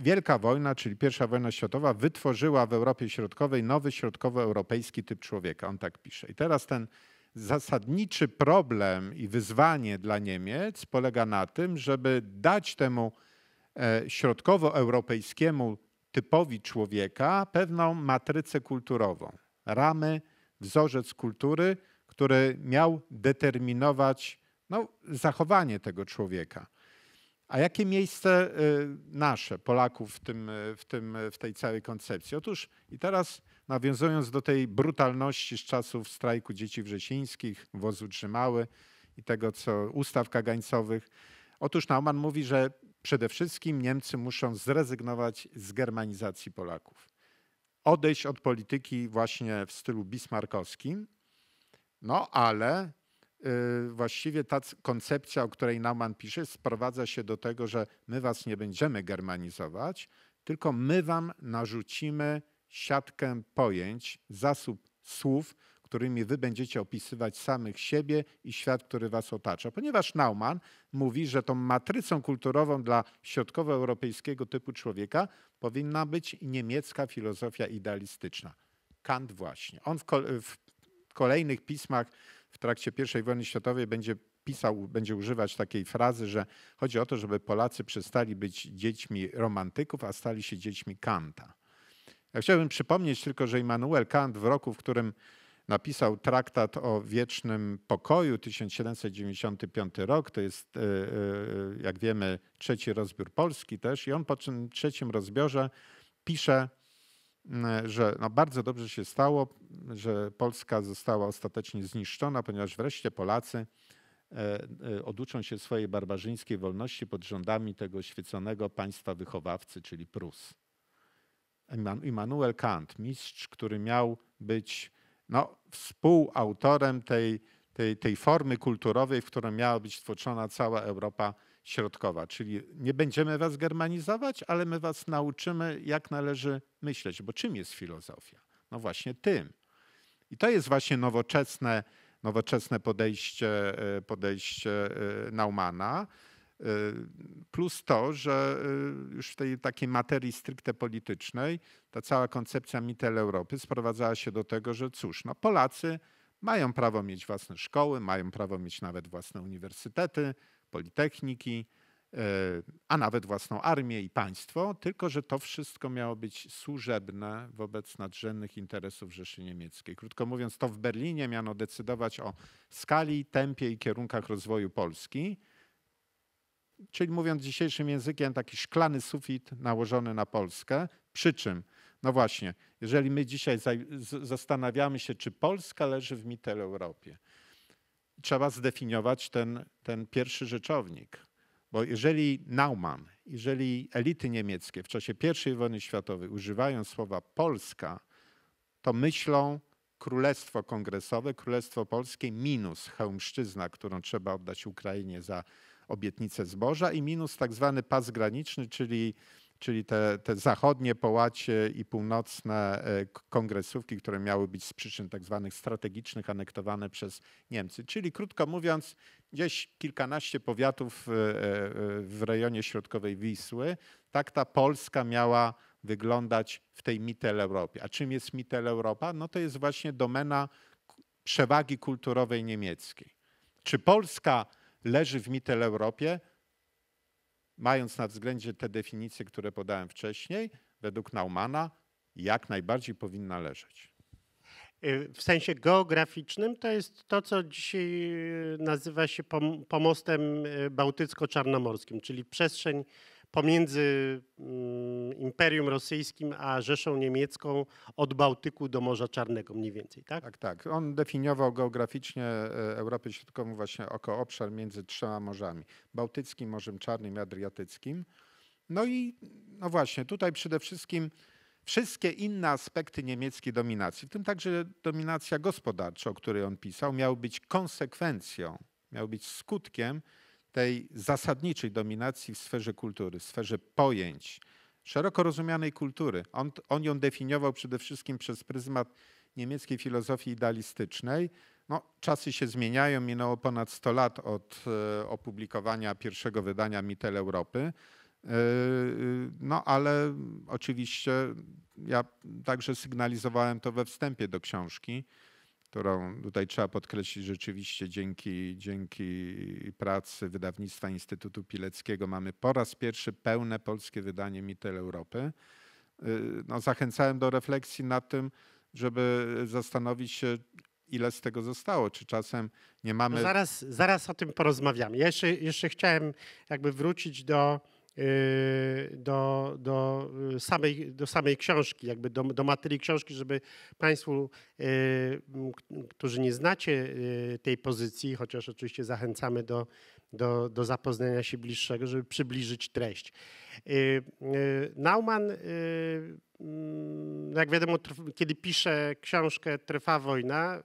Wielka wojna, czyli pierwsza wojna światowa, wytworzyła w Europie Środkowej nowy środkowoeuropejski typ człowieka. On tak pisze. I teraz ten zasadniczy problem i wyzwanie dla Niemiec polega na tym, żeby dać temu e, środkowoeuropejskiemu typowi człowieka pewną matrycę kulturową, ramy, wzorzec kultury, który miał determinować no, zachowanie tego człowieka. A jakie miejsce y, nasze, Polaków, w, tym, y, w, tym, y, w tej całej koncepcji? Otóż i teraz nawiązując do tej brutalności z czasów strajku dzieci wrzesińskich, wozu trzymały i tego, co ustaw kagańcowych. Otóż Nauman mówi, że przede wszystkim Niemcy muszą zrezygnować z germanizacji Polaków. Odejść od polityki właśnie w stylu bismarkowskim, no ale Y, właściwie ta koncepcja, o której Naumann pisze, sprowadza się do tego, że my was nie będziemy germanizować, tylko my wam narzucimy siatkę pojęć, zasób słów, którymi wy będziecie opisywać samych siebie i świat, który was otacza. Ponieważ Naumann mówi, że tą matrycą kulturową dla środkowoeuropejskiego typu człowieka powinna być niemiecka filozofia idealistyczna. Kant właśnie. On w, w kolejnych pismach w trakcie I wojny światowej będzie pisał, będzie używać takiej frazy, że chodzi o to, żeby Polacy przestali być dziećmi romantyków, a stali się dziećmi Kanta. Ja chciałbym przypomnieć tylko, że Immanuel Kant w roku, w którym napisał traktat o wiecznym pokoju, 1795 rok, to jest, e, e, jak wiemy, trzeci rozbiór Polski też, i on po tym trzecim rozbiorze pisze E, że no bardzo dobrze się stało, że Polska została ostatecznie zniszczona, ponieważ wreszcie Polacy e, e, oduczą się swojej barbarzyńskiej wolności pod rządami tego świeconego państwa wychowawcy, czyli Prus. Immanuel Kant, mistrz, który miał być no, współautorem tej, tej, tej formy kulturowej, w której miała być tworzona cała Europa środkowa, czyli nie będziemy was germanizować, ale my was nauczymy, jak należy myśleć, bo czym jest filozofia? No właśnie tym. I to jest właśnie nowoczesne, nowoczesne podejście, e, podejście e, Naumana, e, plus to, że już w tej takiej materii stricte politycznej ta cała koncepcja Mitteleuropy Europy sprowadzała się do tego, że cóż, no Polacy mają prawo mieć własne szkoły, mają prawo mieć nawet własne uniwersytety, politechniki, e, a nawet własną armię i państwo, tylko że to wszystko miało być służebne wobec nadrzędnych interesów Rzeszy Niemieckiej. Krótko mówiąc, to w Berlinie miano decydować o skali, tempie i kierunkach rozwoju Polski. Czyli mówiąc dzisiejszym językiem, taki szklany sufit nałożony na Polskę. Przy czym, no właśnie, jeżeli my dzisiaj zastanawiamy się, czy Polska leży w Mitteleuropie, trzeba zdefiniować ten, ten pierwszy rzeczownik. Bo jeżeli Naumann, jeżeli elity niemieckie w czasie I wojny światowej używają słowa Polska, to myślą Królestwo Kongresowe, Królestwo Polskie minus Chełmszczyzna, którą trzeba oddać Ukrainie za obietnicę zboża i minus tak zwany pas graniczny, czyli czyli te, te zachodnie połacie i północne e, kongresówki, które miały być z przyczyn tak zwanych strategicznych anektowane przez Niemcy. Czyli krótko mówiąc, gdzieś kilkanaście powiatów e, e, w rejonie środkowej Wisły, tak ta Polska miała wyglądać w tej Mitteleuropie. A czym jest Mitteleuropa? No to jest właśnie domena przewagi kulturowej niemieckiej. Czy Polska leży w Mitteleuropie? mając na względzie te definicje, które podałem wcześniej, według Naumana jak najbardziej powinna leżeć. Y, w sensie geograficznym to jest to, co dzisiaj y, nazywa się pomostem y, bałtycko-czarnomorskim, czyli przestrzeń pomiędzy mm, Imperium Rosyjskim a Rzeszą Niemiecką od Bałtyku do Morza Czarnego mniej więcej, tak? Tak, tak. On definiował geograficznie e, Europę Środkową właśnie oko obszar między trzema morzami. Bałtyckim, Morzem Czarnym i Adriatyckim. No i no właśnie, tutaj przede wszystkim wszystkie inne aspekty niemieckiej dominacji, w tym także dominacja gospodarcza, o której on pisał, miały być konsekwencją, miały być skutkiem tej zasadniczej dominacji w sferze kultury, w sferze pojęć, szeroko rozumianej kultury. On, on ją definiował przede wszystkim przez pryzmat niemieckiej filozofii idealistycznej. No, czasy się zmieniają, minęło ponad 100 lat od e, opublikowania pierwszego wydania Mitel Europy. E, e, no ale oczywiście ja także sygnalizowałem to we wstępie do książki którą tutaj trzeba podkreślić rzeczywiście dzięki, dzięki pracy wydawnictwa Instytutu Pileckiego mamy po raz pierwszy pełne polskie wydanie Mitel Europy. Y, no, zachęcałem do refleksji nad tym, żeby zastanowić się, ile z tego zostało, czy czasem nie no mamy... No zaraz, zaraz o tym porozmawiamy. Ja jeszcze, jeszcze chciałem jakby wrócić do Y, do, do, y, samej, do samej książki, jakby do, do materii książki, żeby Państwu, y, którzy nie znacie tej pozycji, chociaż oczywiście zachęcamy do, do, do zapoznania się bliższego, żeby przybliżyć treść. Nauman jak wiadomo, kiedy pisze książkę Trwa wojna,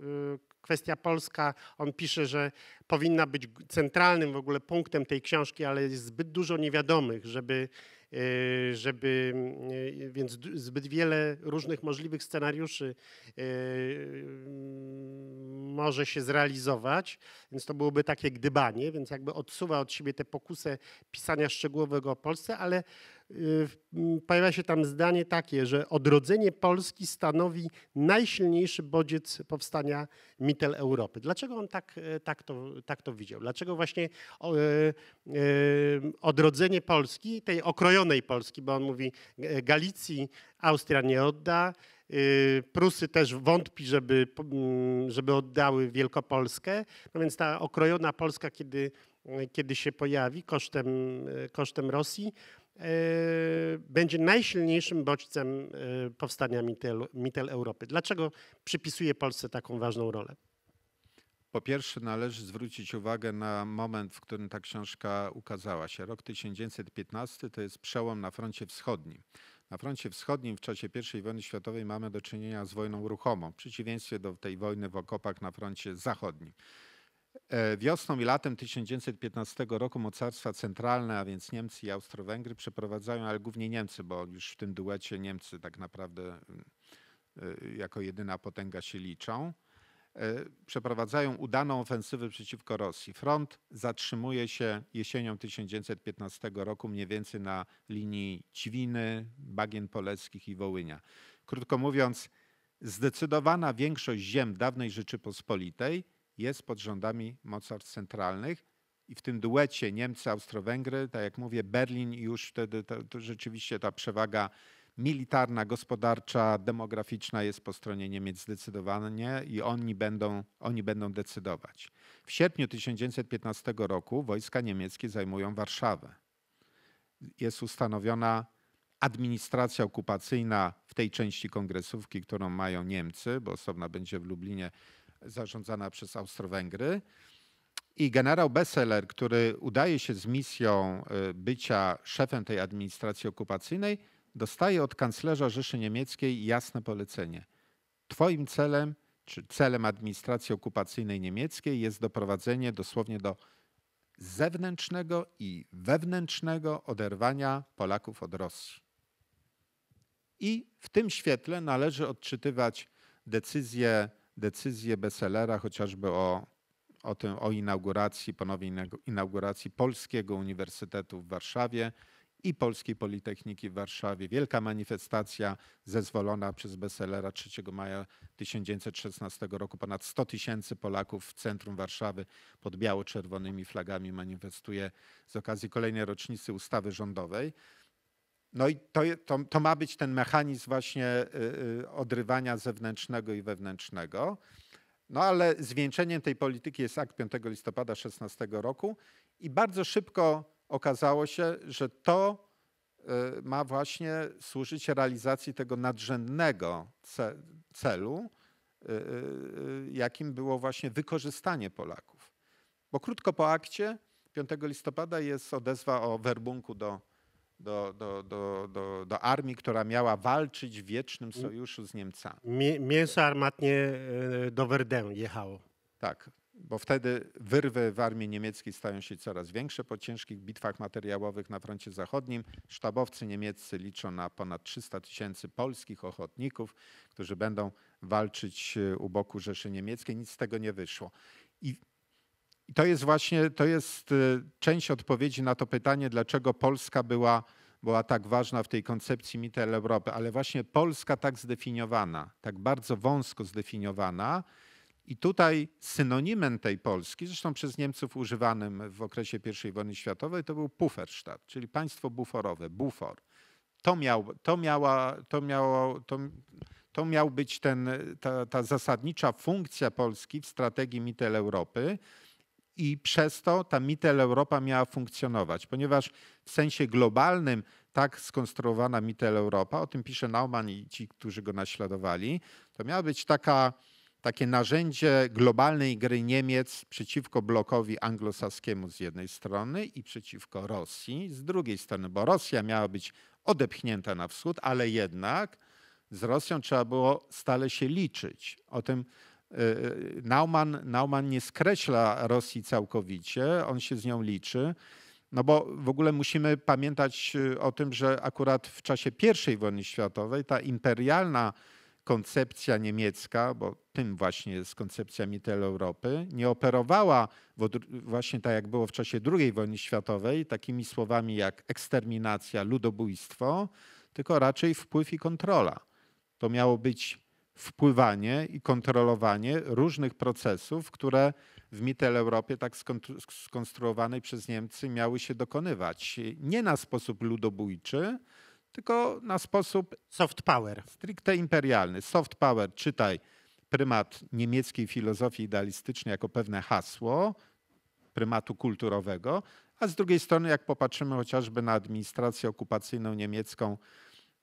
kwestia polska, on pisze, że powinna być centralnym w ogóle punktem tej książki, ale jest zbyt dużo niewiadomych, żeby, e, żeby e, więc zbyt wiele różnych możliwych scenariuszy e, może się zrealizować, więc to byłoby takie gdybanie, więc jakby odsuwa od siebie tę pokusę pisania szczegółowego o Polsce, ale Y, pojawia się tam zdanie takie, że odrodzenie Polski stanowi najsilniejszy bodziec powstania Mittel Europy. Dlaczego on tak, e, tak, to, tak to widział? Dlaczego właśnie e, e, odrodzenie Polski, tej okrojonej Polski, bo on mówi Galicji Austria nie odda, y, Prusy też wątpi, żeby, żeby oddały Wielkopolskę. No więc ta okrojona Polska, kiedy, kiedy się pojawi kosztem, kosztem Rosji, Yy, będzie najsilniejszym bodźcem yy, powstania Mitelu, Mitel Europy. Dlaczego przypisuje Polsce taką ważną rolę? Po pierwsze, należy zwrócić uwagę na moment, w którym ta książka ukazała się. Rok 1915 to jest przełom na froncie wschodnim. Na froncie wschodnim w czasie I wojny światowej mamy do czynienia z wojną ruchomą, w przeciwieństwie do tej wojny w okopach na froncie zachodnim. E, wiosną i latem 1915 roku mocarstwa centralne, a więc Niemcy i Austro-Węgry przeprowadzają, ale głównie Niemcy, bo już w tym duecie Niemcy tak naprawdę y, y, jako jedyna potęga się liczą, e, przeprowadzają udaną ofensywę przeciwko Rosji. Front zatrzymuje się jesienią 1915 roku mniej więcej na linii Ćwiny, Bagien Poleckich i Wołynia. Krótko mówiąc, zdecydowana większość ziem dawnej Rzeczypospolitej jest pod rządami mocarstw centralnych i w tym duecie Niemcy-Austro-Węgry, tak jak mówię, Berlin już wtedy to, to rzeczywiście ta przewaga militarna, gospodarcza, demograficzna jest po stronie Niemiec zdecydowanie i oni będą, oni będą decydować. W sierpniu 1915 roku wojska niemieckie zajmują Warszawę. Jest ustanowiona administracja okupacyjna w tej części kongresówki, którą mają Niemcy, bo osobna będzie w Lublinie zarządzana przez Austro-Węgry. I generał Besseler, który udaje się z misją y, bycia szefem tej administracji okupacyjnej, dostaje od kanclerza Rzeszy Niemieckiej jasne polecenie. Twoim celem, czy celem administracji okupacyjnej niemieckiej jest doprowadzenie dosłownie do zewnętrznego i wewnętrznego oderwania Polaków od Rosji. I w tym świetle należy odczytywać decyzję decyzję Besselera chociażby o, o, tym, o inauguracji, ponownej inauguracji Polskiego Uniwersytetu w Warszawie i Polskiej Politechniki w Warszawie. Wielka manifestacja zezwolona przez Besselera 3 maja 1916 roku. Ponad 100 tysięcy Polaków w centrum Warszawy pod biało-czerwonymi flagami manifestuje z okazji kolejnej rocznicy ustawy rządowej. No i to, to, to, ma być ten mechanizm właśnie y, y, odrywania zewnętrznego i wewnętrznego. No ale zwieńczeniem tej polityki jest akt 5 listopada 16 roku i bardzo szybko okazało się, że to y, ma właśnie służyć realizacji tego nadrzędnego celu, jakim było właśnie wykorzystanie Polaków. Bo krótko po akcie 5 listopada jest odezwa o werbunku do do, do, do, do, do armii, która miała walczyć w wiecznym sojuszu z Niemcami. Mięso armatnie e, do Verdun jechało. Tak, bo wtedy wyrwy w armii niemieckiej stają się coraz większe. Po ciężkich bitwach materiałowych na froncie zachodnim sztabowcy niemieccy liczą na ponad 300 tysięcy polskich ochotników, którzy będą walczyć e, u boku Rzeszy Niemieckiej. Nic z tego nie wyszło. I i to jest właśnie to jest y, część odpowiedzi na to pytanie, dlaczego Polska była, była tak ważna w tej koncepcji Mittel Europy, ale właśnie Polska tak zdefiniowana, tak bardzo wąsko zdefiniowana. I tutaj synonimem tej Polski, zresztą przez Niemców używanym w okresie I wojny światowej, to był Bufersztat, czyli państwo buforowe, bufor. To, miał, to, miała, to, miało, to, to miał być ten, ta, ta zasadnicza funkcja Polski w strategii Mittel Europy i przez to ta Mitteleuropa miała funkcjonować, ponieważ w sensie globalnym tak skonstruowana Mitteleuropa, o tym pisze Naumann i ci, którzy go naśladowali, to miała być taka, takie narzędzie globalnej gry Niemiec przeciwko blokowi anglosaskiemu z jednej strony i przeciwko Rosji z drugiej strony, bo Rosja miała być odepchnięta na wschód, ale jednak z Rosją trzeba było stale się liczyć. O tym Y, y, Nauman, Nauman nie skreśla Rosji całkowicie, on się z nią liczy. No bo w ogóle musimy pamiętać y, o tym, że akurat w czasie I wojny światowej ta imperialna koncepcja niemiecka, bo tym właśnie jest koncepcja Mitteleuropy, nie operowała właśnie tak jak było w czasie II wojny światowej takimi słowami jak eksterminacja, ludobójstwo, tylko raczej wpływ i kontrola. To miało być wpływanie i kontrolowanie różnych procesów, które w Mitteleuropie, tak skonstruowanej przez Niemcy, miały się dokonywać. Nie na sposób ludobójczy, tylko na sposób. Soft power. Stricte imperialny. Soft power, czytaj, prymat niemieckiej filozofii idealistycznej jako pewne hasło prymatu kulturowego, a z drugiej strony, jak popatrzymy chociażby na administrację okupacyjną niemiecką,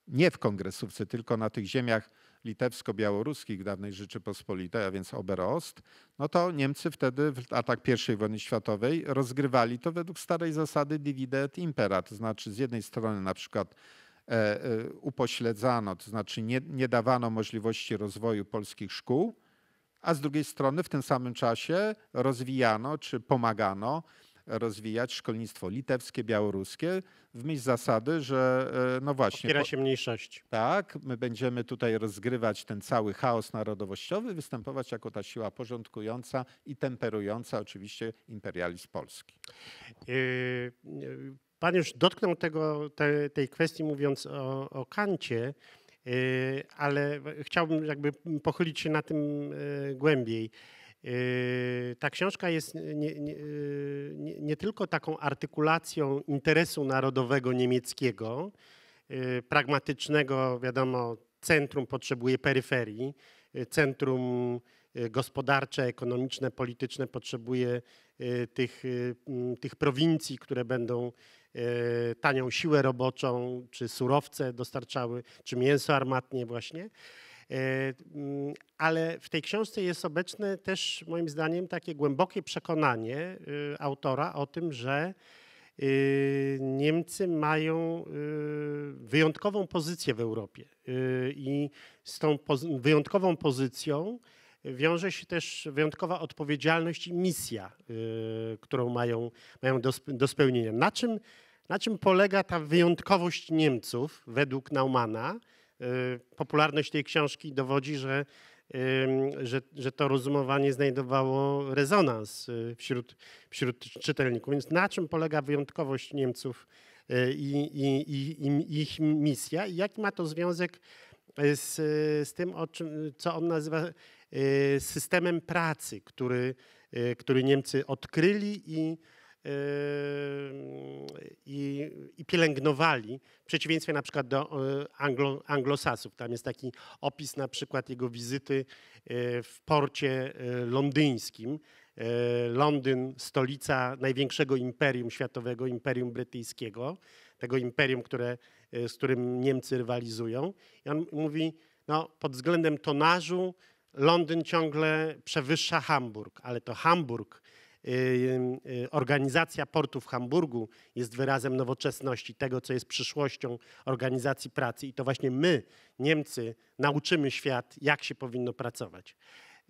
nie w kongresówce, tylko na tych ziemiach litewsko-białoruskich dawnej Rzeczypospolitej, a więc Oberost, no to Niemcy wtedy w atak I wojny światowej rozgrywali to według starej zasady divide et impera, to znaczy z jednej strony na przykład e, e, upośledzano, to znaczy nie, nie dawano możliwości rozwoju polskich szkół, a z drugiej strony w tym samym czasie rozwijano czy pomagano rozwijać szkolnictwo litewskie, białoruskie w myśl zasady, że e, no właśnie. Opiera się mniejszość. Tak, my będziemy tutaj rozgrywać ten cały chaos narodowościowy, występować jako ta siła porządkująca i temperująca oczywiście imperializm polski. Yy, yy, pan już dotknął tego, te, tej kwestii mówiąc o, o Kancie yy, ale chciałbym jakby pochylić się na tym głębiej. Yy, ta książka jest nie, yy, nie, nie, tylko taką artykulacją interesu narodowego niemieckiego, yy, pragmatycznego, wiadomo, centrum potrzebuje peryferii, centrum gospodarcze, ekonomiczne, polityczne potrzebuje tych, tych prowincji, które będą tanią siłę roboczą, czy surowce dostarczały, czy mięso armatnie właśnie E, mm, ale w tej książce jest obecne też moim zdaniem takie głębokie przekonanie y, autora o tym, że y, Niemcy mają y, wyjątkową pozycję w Europie i z tą wyjątkową pozycją wiąże się też wyjątkowa odpowiedzialność i misja, którą mają, mają do, spełnienia. Na czym, na czym polega ta wyjątkowość Niemców według Naumana? Y, popularność tej książki dowodzi, że, że, że to rozumowanie znajdowało rezonans y, wśród, wśród czytelników. Więc na czym polega wyjątkowość Niemców y, i, i, i ich misja i jaki ma to związek z, z tym, o czym, co on nazywa systemem pracy, który, który Niemcy odkryli i Yy, i, i pielęgnowali, w przeciwieństwie na przykład do e, Anglo, anglosasów. Tam jest taki opis na przykład jego wizyty e, w porcie e, londyńskim. Londyn, stolica największego imperium światowego, imperium brytyjskiego, tego imperium, które, z którym Niemcy rywalizują. I on mówi, no, pod względem tonażu Londyn ciągle przewyższa Hamburg, ale to Hamburg Y, y, organizacja portu w Hamburgu jest wyrazem nowoczesności, tego, co jest przyszłością organizacji pracy. I to właśnie my, Niemcy, nauczymy świat, jak się powinno pracować.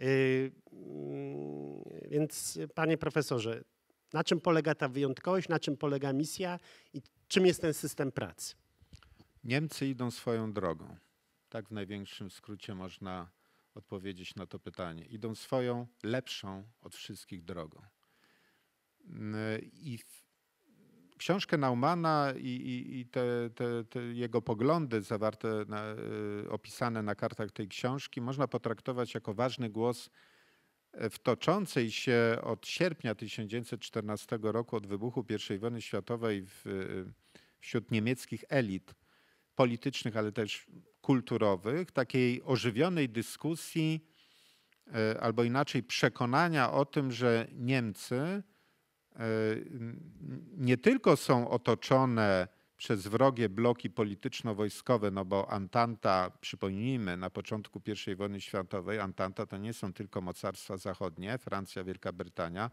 Y, mm, więc, panie profesorze, na czym polega ta wyjątkowość, na czym polega misja i czym jest ten system pracy? Niemcy idą swoją drogą. Tak w największym skrócie można odpowiedzieć na to pytanie. Idą swoją lepszą od wszystkich drogą. Y, I książkę Naumana i, i, i te, te, te, jego poglądy zawarte, na, y, opisane na kartach tej książki, można potraktować jako ważny głos e, w toczącej się od sierpnia 1914 roku, od wybuchu I wojny światowej w, y, wśród niemieckich elit politycznych, ale też kulturowych, takiej ożywionej dyskusji, e, albo inaczej przekonania o tym, że Niemcy E, nie tylko są otoczone przez wrogie bloki polityczno-wojskowe, no bo Antanta, przypomnijmy, na początku I wojny światowej, Antanta to nie są tylko mocarstwa zachodnie, Francja, Wielka Brytania,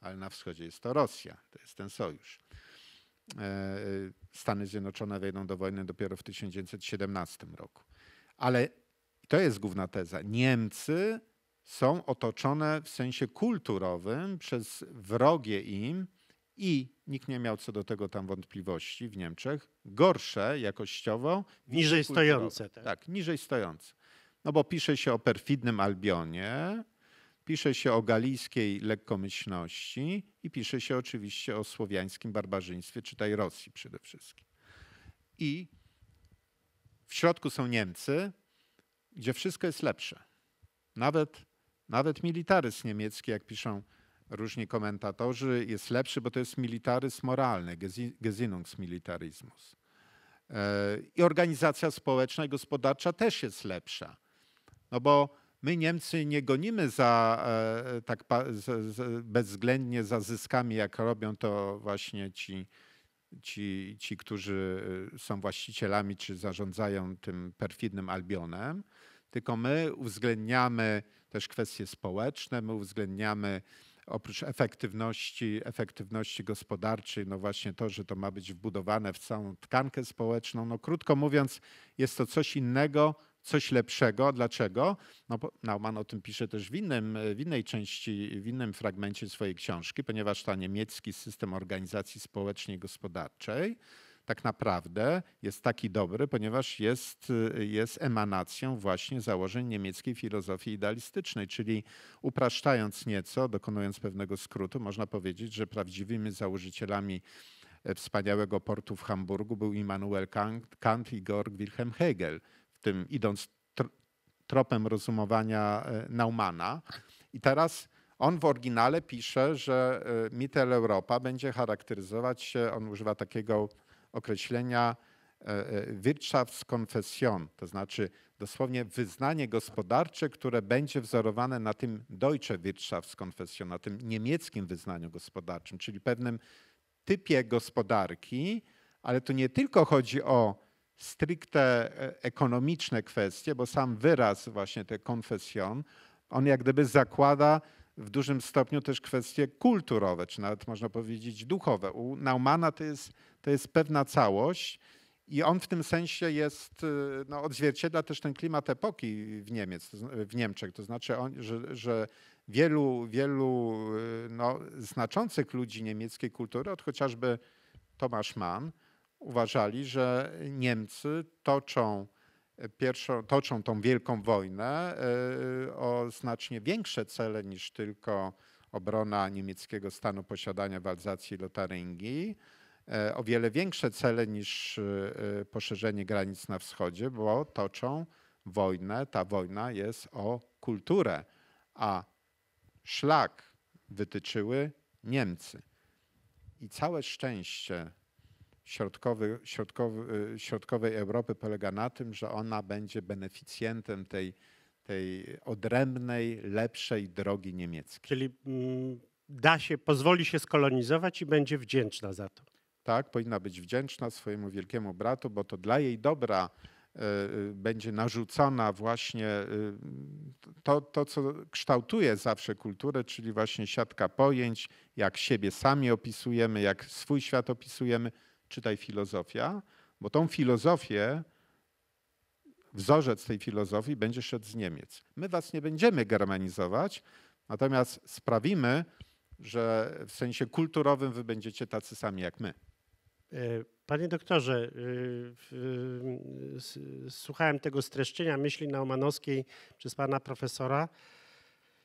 ale na wschodzie jest to Rosja, to jest ten sojusz. E, e, Stany Zjednoczone wejdą do wojny dopiero w 1917 roku. Ale to jest główna teza. Niemcy są otoczone w sensie kulturowym przez wrogie im i nikt nie miał co do tego tam wątpliwości w Niemczech, gorsze jakościowo. Niżej stojące. Tak. tak, niżej stojące. No bo pisze się o perfidnym Albionie, pisze się o galijskiej lekkomyślności i pisze się oczywiście o słowiańskim barbarzyństwie, czytaj Rosji przede wszystkim. I w środku są Niemcy, gdzie wszystko jest lepsze. Nawet nawet militaryzm niemiecki, jak piszą różni komentatorzy, jest lepszy, bo to jest militaryzm moralny, Gesinnungsmilitarismus. E, I organizacja społeczna i gospodarcza też jest lepsza. No bo my Niemcy nie gonimy za, e, tak bezwzględnie za zyskami, jak robią to właśnie ci, ci, ci, którzy są właścicielami czy zarządzają tym perfidnym Albionem, tylko my uwzględniamy też kwestie społeczne, my uwzględniamy oprócz efektywności, efektywności gospodarczej, no właśnie to, że to ma być wbudowane w całą tkankę społeczną. No krótko mówiąc, jest to coś innego, coś lepszego. Dlaczego? No, Naumann o tym pisze też w, innym, w innej części, w innym fragmencie swojej książki, ponieważ ta niemiecki system organizacji społecznej i gospodarczej tak naprawdę jest taki dobry, ponieważ jest, jest emanacją właśnie założeń niemieckiej filozofii idealistycznej, czyli upraszczając nieco, dokonując pewnego skrótu, można powiedzieć, że prawdziwymi założycielami e, wspaniałego portu w Hamburgu był Immanuel Kant, Kant i Georg Wilhelm Hegel, w tym idąc tropem rozumowania e, Naumana. I teraz on w oryginale pisze, że e, Europa będzie charakteryzować się, on używa takiego określenia Wirtschaftskonfession, e, e, to znaczy dosłownie wyznanie gospodarcze, które będzie wzorowane na tym Deutsche Wirtschaftskonfession, na tym niemieckim wyznaniu gospodarczym, czyli pewnym typie gospodarki, ale tu nie tylko chodzi o stricte e, ekonomiczne kwestie, bo sam wyraz właśnie te konfession, on jak gdyby zakłada w dużym stopniu też kwestie kulturowe, czy nawet można powiedzieć duchowe. U Naumana to jest to jest pewna całość. I on w tym sensie jest, y, no, odzwierciedla też ten klimat epoki w, Niemiec, w Niemczech. To znaczy, on, że, że wielu, wielu y, no, znaczących ludzi niemieckiej kultury, od chociażby Tomasz Mann, uważali, że Niemcy toczą, e, pierwszą, toczą tą wielką wojnę e, o znacznie większe cele niż tylko obrona niemieckiego stanu posiadania w Alzacji i Lotaryngii E, o wiele większe cele niż e, e, poszerzenie granic na wschodzie, bo toczą wojnę. Ta wojna jest o kulturę, a szlak wytyczyły Niemcy. I całe szczęście środkowy, środkowy, środkowej Europy polega na tym, że ona będzie beneficjentem tej, tej odrębnej, lepszej drogi niemieckiej. Czyli mm, da się, pozwoli się skolonizować i będzie wdzięczna za to tak? Powinna być wdzięczna swojemu wielkiemu bratu, bo to dla jej dobra e, e, będzie narzucona właśnie e, to, to, co kształtuje zawsze kulturę, czyli właśnie siatka pojęć, jak siebie sami opisujemy, jak swój świat opisujemy, czytaj filozofia, bo tą filozofię, wzorzec tej filozofii będzie szedł z Niemiec. My was nie będziemy germanizować, natomiast sprawimy, że w sensie kulturowym wy będziecie tacy sami jak my. E, panie doktorze, e, słuchałem tego streszczenia myśli naumanowskiej przez pana profesora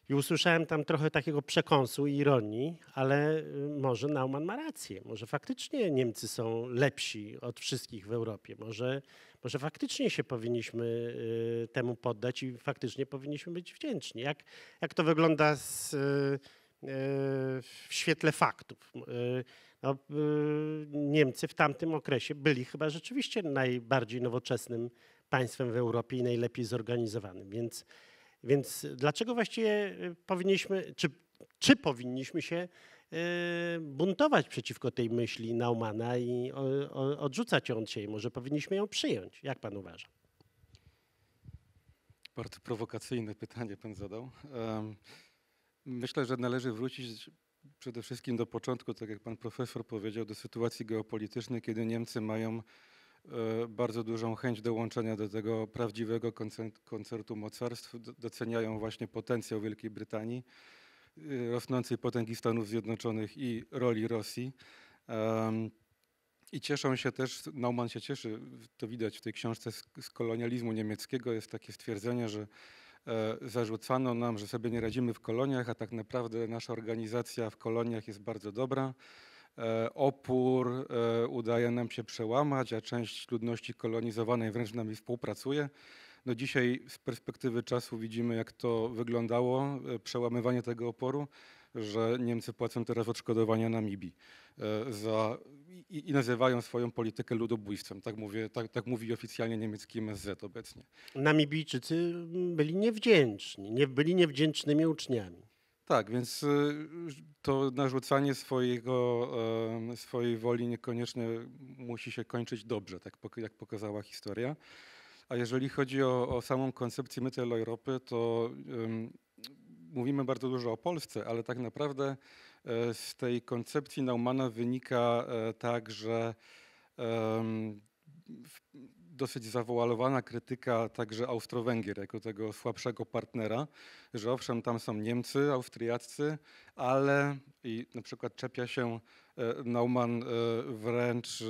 i usłyszałem tam trochę takiego przekąsu i ironii, ale y, może Nauman ma rację. Może faktycznie Niemcy są lepsi od wszystkich w Europie. Może, może faktycznie się powinniśmy y, temu poddać i faktycznie powinniśmy być wdzięczni. Jak, jak to wygląda z E, w świetle faktów. E, no, e, Niemcy w tamtym okresie byli chyba rzeczywiście najbardziej nowoczesnym państwem w Europie i najlepiej zorganizowanym. Więc, więc dlaczego właściwie powinniśmy, czy, czy powinniśmy się buntować przeciwko tej myśli Naumana i odrzucać ją dzisiaj? Może powinniśmy ją przyjąć? Jak pan uważa? Bardzo prowokacyjne pytanie pan zadał. Um. Myślę, że należy wrócić przede wszystkim do początku, tak jak pan profesor powiedział, do sytuacji geopolitycznej, kiedy Niemcy mają e, bardzo dużą chęć dołączenia do tego prawdziwego koncertu mocarstw. Doceniają właśnie potencjał Wielkiej Brytanii, y, rosnącej potęgi Stanów Zjednoczonych i roli Rosji. I cieszą się też, Naumann się cieszy, to widać w tej książce z kolonializmu niemieckiego, jest takie stwierdzenie, że E, zarzucano nam, że sobie nie radzimy w koloniach, a tak naprawdę nasza organizacja w koloniach jest bardzo dobra. E, opór e, udaje nam się przełamać, a część ludności kolonizowanej wręcz z nami współpracuje. No dzisiaj z perspektywy czasu widzimy, jak to wyglądało, przełamywanie tego oporu, że Niemcy płacą teraz odszkodowania Namibii. E, za, i, i, nazywają swoją politykę ludobójstwem. Tak, mówię, tak, tak mówi oficjalnie niemiecki MSZ obecnie. Namibijczycy byli niewdzięczni, nie, byli niewdzięcznymi uczniami. Tak, więc y, to narzucanie swojego, e, swojej woli niekoniecznie musi się kończyć dobrze, tak jak pokazała historia. A jeżeli chodzi o, o samą koncepcję Mittel Europy, to mówimy bardzo dużo o Polsce, ale tak naprawdę e, z tej koncepcji Naumana wynika e, tak, że dosyć zawoalowana krytyka także Austro-Węgier jako tego słabszego partnera, że owszem, tam są Niemcy, Austriaccy, ale i na przykład czepia się e, Nauman wręcz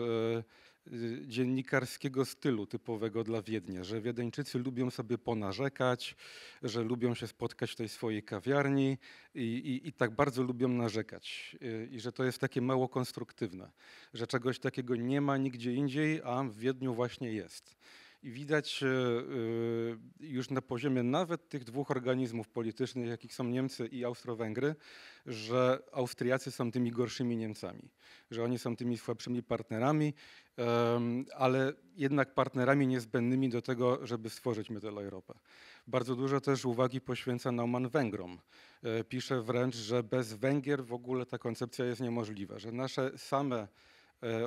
Y, dziennikarskiego stylu typowego dla Wiednia, że Wiedeńczycy lubią sobie ponarzekać, że lubią się spotkać w tej swojej kawiarni i, i, i tak bardzo lubią narzekać. I, y, I że to jest takie mało konstruktywne, że czegoś takiego nie ma nigdzie indziej, a w Wiedniu właśnie jest. I widać e, e, już na poziomie nawet tych dwóch organizmów politycznych, jakich są Niemcy i Austro-Węgry, że Austriacy są tymi gorszymi Niemcami, że oni są tymi słabszymi partnerami, ale jednak partnerami niezbędnymi do tego, żeby stworzyć Mitteleuropę. Bardzo dużo też uwagi poświęca Naumann Węgrom. E, pisze wręcz, że bez Węgier w ogóle ta koncepcja jest niemożliwa, że nasze same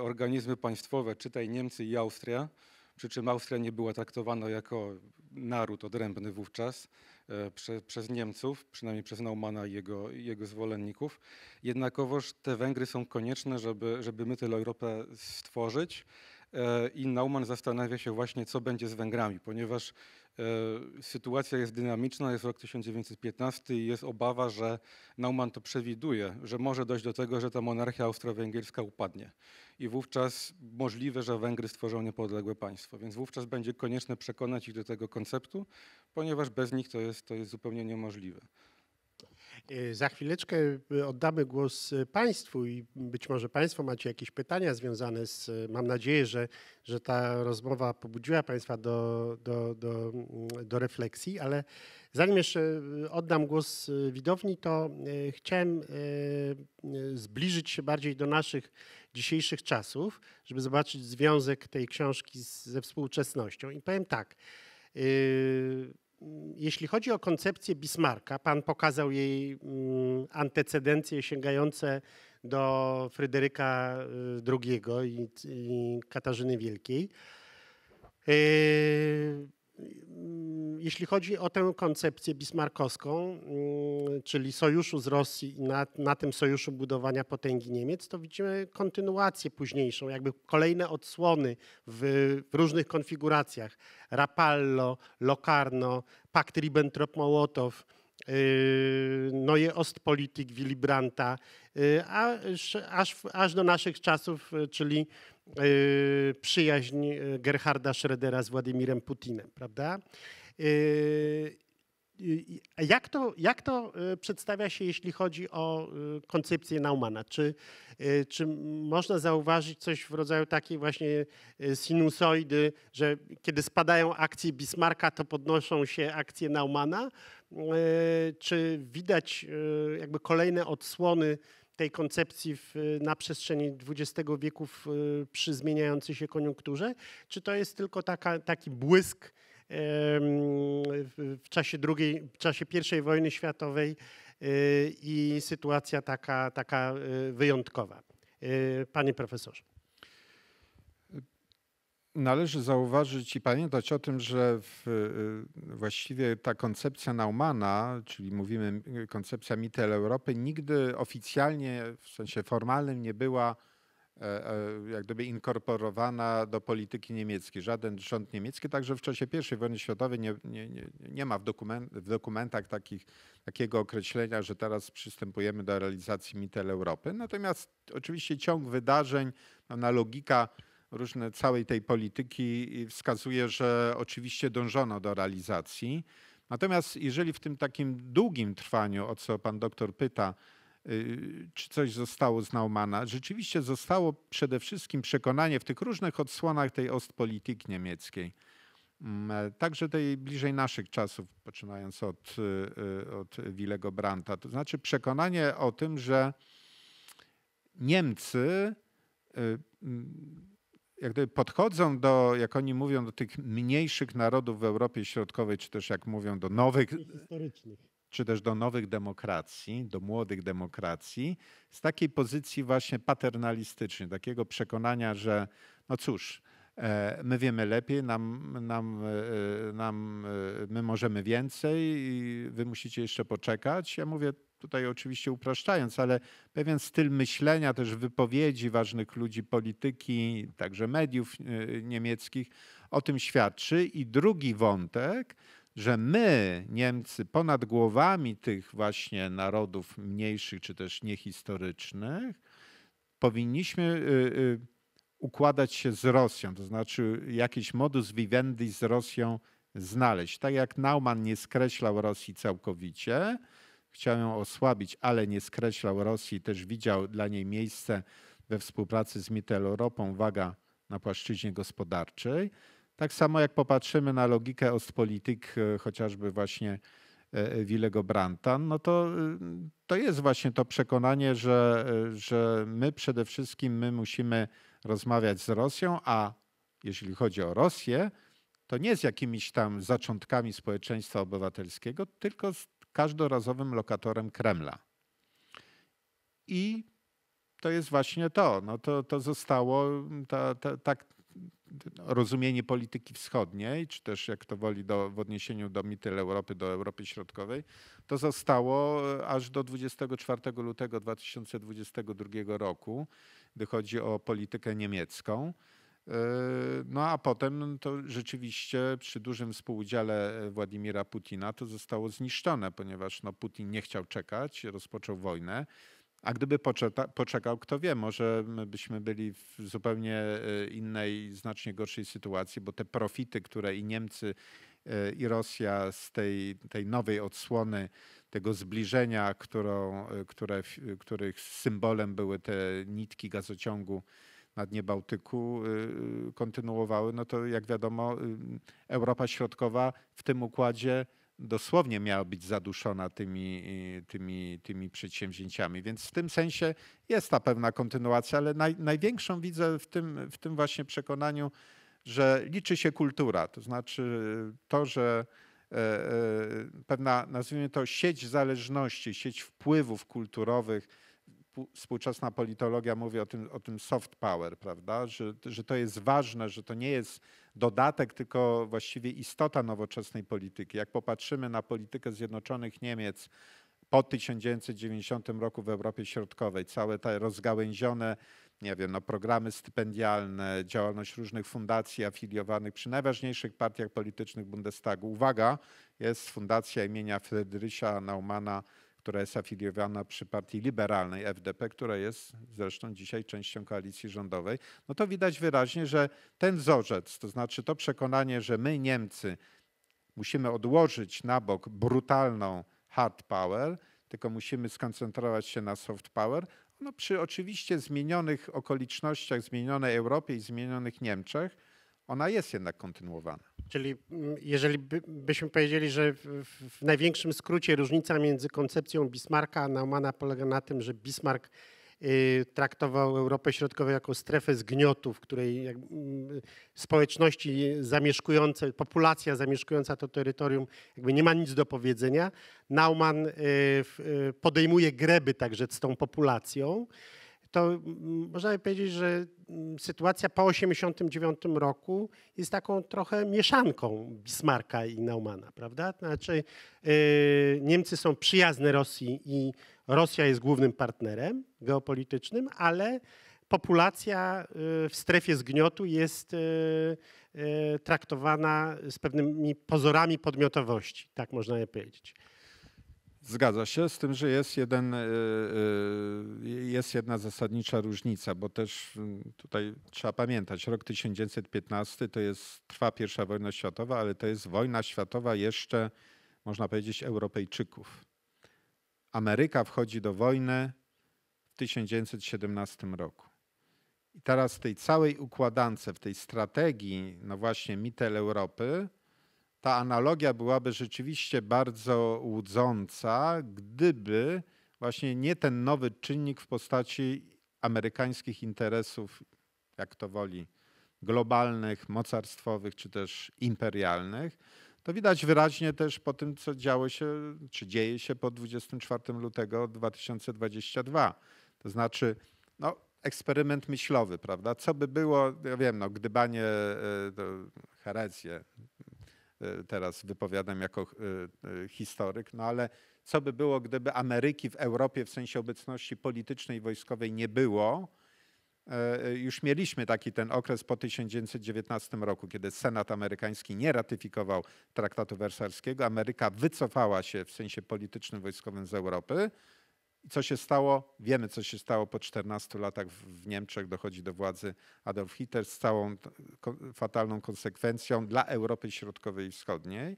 organizmy państwowe, czytaj Niemcy i Austria, przy czym Austria nie była traktowana jako naród odrębny wówczas e, prze, przez Niemców, przynajmniej przez Naumana i jego, jego zwolenników. Jednakowoż te Węgry są konieczne, żeby, żeby my tę Europę stworzyć e, i Nauman zastanawia się właśnie, co będzie z Węgrami, ponieważ E, sytuacja jest dynamiczna, jest rok 1915 i jest obawa, że Naumann to przewiduje, że może dojść do tego, że ta monarchia austro-węgierska upadnie. I wówczas możliwe, że Węgry stworzą niepodległe państwo. Więc wówczas będzie konieczne przekonać ich do tego konceptu, ponieważ bez nich to jest, to jest zupełnie niemożliwe. E, za chwileczkę e, oddamy głos e, Państwu i być może Państwo macie jakieś pytania związane z. Mam nadzieję, że, że ta rozmowa pobudziła Państwa do, do, do, mm, do refleksji, ale zanim jeszcze oddam głos widowni, to chciałem zbliżyć się bardziej do naszych dzisiejszych czasów, żeby zobaczyć związek tej książki ze współczesnością. I powiem tak jeśli chodzi o koncepcję Bismarcka, pan pokazał jej mm, antecedencje sięgające do Fryderyka y, II i, i Katarzyny Wielkiej. Yy, Mm, jeśli chodzi o tę koncepcję bismarkowską, mm, czyli sojuszu z Rosji i na, na, tym sojuszu budowania potęgi Niemiec, to widzimy kontynuację późniejszą, jakby kolejne odsłony w, w różnych konfiguracjach. Rapallo, Locarno, pakt Ribbentrop-Mołotow, Yy, Neue no Ostpolitik Willy Brandta, yy, aż, aż, aż do naszych czasów, yy, czyli przyjaźń Gerharda Schrödera z Władimirem Putinem, prawda? Jak to, jak to y, przedstawia się, jeśli chodzi o y, koncepcję Naumana? Czy, y, czy można zauważyć coś w rodzaju takiej właśnie sinusoidy, że kiedy spadają akcje Bismarcka, to podnoszą się akcje Naumana? Czy widać jakby kolejne odsłony tej koncepcji w, na przestrzeni XX wieku w, przy zmieniającej się koniunkturze? Czy to jest tylko taka, taki błysk w czasie, drugiej, w czasie I wojny światowej y, i sytuacja taka, taka y, wyjątkowa. Y, panie profesorze. Należy zauważyć i pamiętać o tym, że w, właściwie ta koncepcja Naumana, czyli mówimy koncepcja Mittel Europy, nigdy oficjalnie, w sensie formalnym nie była E, e, jak gdyby inkorporowana do polityki niemieckiej. Żaden rząd niemiecki, także w czasie I wojny światowej nie, nie, nie ma w, dokument, w dokumentach takich, takiego określenia, że teraz przystępujemy do realizacji mitel Europy. Natomiast oczywiście ciąg wydarzeń, ona no, logika różne całej tej polityki wskazuje, że oczywiście dążono do realizacji. Natomiast jeżeli w tym takim długim trwaniu, o co pan doktor pyta, Y, czy coś zostało z Naumana? Rzeczywiście zostało przede wszystkim przekonanie w tych różnych odsłonach tej ostpolitik niemieckiej. Mm, e, także tej bliżej naszych czasów, poczynając od, y, y, od Willego Branta. To znaczy przekonanie o tym, że Niemcy mm, jak gdyby podchodzą do, jak oni mówią, do tych mniejszych narodów w Europie Środkowej, czy też jak mówią, do nowych. Historycznych czy też do nowych demokracji, do młodych demokracji, z takiej pozycji właśnie paternalistycznej, takiego przekonania, że no cóż, e, my wiemy lepiej, nam, nam, e, nam, e, my możemy więcej i wy musicie jeszcze poczekać. Ja mówię tutaj oczywiście upraszczając, ale pewien styl myślenia, też wypowiedzi ważnych ludzi polityki, także mediów niemieckich o tym świadczy. I drugi wątek że my, Niemcy, ponad głowami tych właśnie narodów mniejszych czy też niehistorycznych, powinniśmy y, y, układać się z Rosją, to znaczy jakiś modus vivendi z Rosją znaleźć. Tak jak Naumann nie skreślał Rosji całkowicie, chciał ją osłabić, ale nie skreślał Rosji, też widział dla niej miejsce we współpracy z Mitteleuropą, waga na płaszczyźnie gospodarczej, tak samo jak popatrzymy na logikę Ostpolitik, e, chociażby właśnie e, e, Willego Branta, no to, y, to jest właśnie to przekonanie, że, że my przede wszystkim my musimy rozmawiać z Rosją, a jeśli chodzi o Rosję, to nie z jakimiś tam zaczątkami społeczeństwa obywatelskiego, tylko z każdorazowym lokatorem Kremla. I to jest właśnie to. No to, to zostało, ta, ta, tak, rozumienie polityki wschodniej, czy też jak to woli do, w odniesieniu do mityl Europy, do Europy Środkowej, to zostało e, aż do 24 lutego 2022 roku, gdy chodzi o politykę niemiecką. E, no a potem to rzeczywiście przy dużym współudziale e, Władimira Putina to zostało zniszczone, ponieważ no, Putin nie chciał czekać, rozpoczął wojnę. A gdyby poczeka, poczekał, kto wie, może byśmy byli w zupełnie e, innej, znacznie gorszej sytuacji, bo te profity, które i Niemcy, e, i Rosja z tej, tej nowej odsłony, tego zbliżenia, którą, e, które, których symbolem były te nitki gazociągu na dnie Bałtyku, kontynuowały, no to jak wiadomo, Europa Środkowa w tym układzie dosłownie miała być zaduszona tymi, e, tymi, tymi przedsięwzięciami. Więc w tym sensie jest ta pewna kontynuacja, ale naj, największą widzę w tym, w tym właśnie przekonaniu, że liczy się kultura, to znaczy e, to, że e, pewna, nazwijmy to, sieć zależności, sieć wpływów kulturowych. Współczesna politologia mówi o tym, o tym soft power, prawda? Że, że to jest ważne, że to nie jest dodatek, tylko właściwie istota nowoczesnej polityki. Jak popatrzymy na politykę Zjednoczonych Niemiec, po 1990 roku w Europie Środkowej. Całe te rozgałęzione, nie wiem, no, programy stypendialne, działalność różnych fundacji afiliowanych przy najważniejszych partiach politycznych Bundestagu. Uwaga, jest fundacja imienia Friedricha Naumana która jest afiliowana przy partii liberalnej FDP, która jest zresztą dzisiaj częścią koalicji rządowej, no to widać wyraźnie, że ten wzorzec, to znaczy to przekonanie, że my Niemcy musimy odłożyć na bok brutalną hard power, tylko musimy skoncentrować się na soft power, no przy oczywiście zmienionych okolicznościach, zmienionej Europie i zmienionych Niemczech, ona jest jednak kontynuowana. Czyli mm, jeżeli by, byśmy powiedzieli, że w, w największym skrócie różnica między koncepcją Bismarcka a Naumana polega na tym, że Bismarck y, traktował Europę Środkową jako strefę zgniotu, w której mm, społeczności zamieszkujące, populacja zamieszkująca to terytorium jakby nie ma nic do powiedzenia. Nauman y, y, podejmuje greby także z tą populacją to mm, można by powiedzieć, że mm, sytuacja po 1989 roku jest taką trochę mieszanką Bismarcka i Naumana, prawda? Znaczy y, Niemcy są przyjazne Rosji i Rosja jest głównym partnerem geopolitycznym, ale populacja y, w strefie zgniotu jest y, traktowana z pewnymi pozorami podmiotowości, tak można je powiedzieć. Zgadza się, z tym, że jest, jeden, e, e, jest jedna zasadnicza różnica, bo też mm, tutaj trzeba pamiętać, rok 1915 to jest, trwa pierwsza wojna światowa, ale to jest wojna światowa jeszcze, można powiedzieć, Europejczyków. Ameryka wchodzi do wojny w 1917 roku. I teraz w tej całej układance, w tej strategii, no właśnie, Mittel Europy, ta analogia byłaby rzeczywiście bardzo łudząca, gdyby właśnie nie ten nowy czynnik w postaci amerykańskich interesów, jak to woli, globalnych, mocarstwowych czy też imperialnych. To widać wyraźnie też po tym, co działo się, czy dzieje się po 24 lutego 2022. To znaczy, no, eksperyment myślowy, prawda? Co by było, ja wiem, no, gdybanie, e, herezję, E, teraz wypowiadam jako e, e, historyk, no ale co by było, gdyby Ameryki w Europie w sensie obecności politycznej i wojskowej nie było? Już mieliśmy taki ten okres po 1919 roku, kiedy Senat amerykański nie ratyfikował traktatu wersalskiego. Ameryka wycofała się w sensie politycznym, wojskowym z Europy. I co się stało? Wiemy, co się stało po 14 latach w Niemczech. Dochodzi do władzy Adolf Hitler z całą fatalną konsekwencją dla Europy Środkowej i Wschodniej.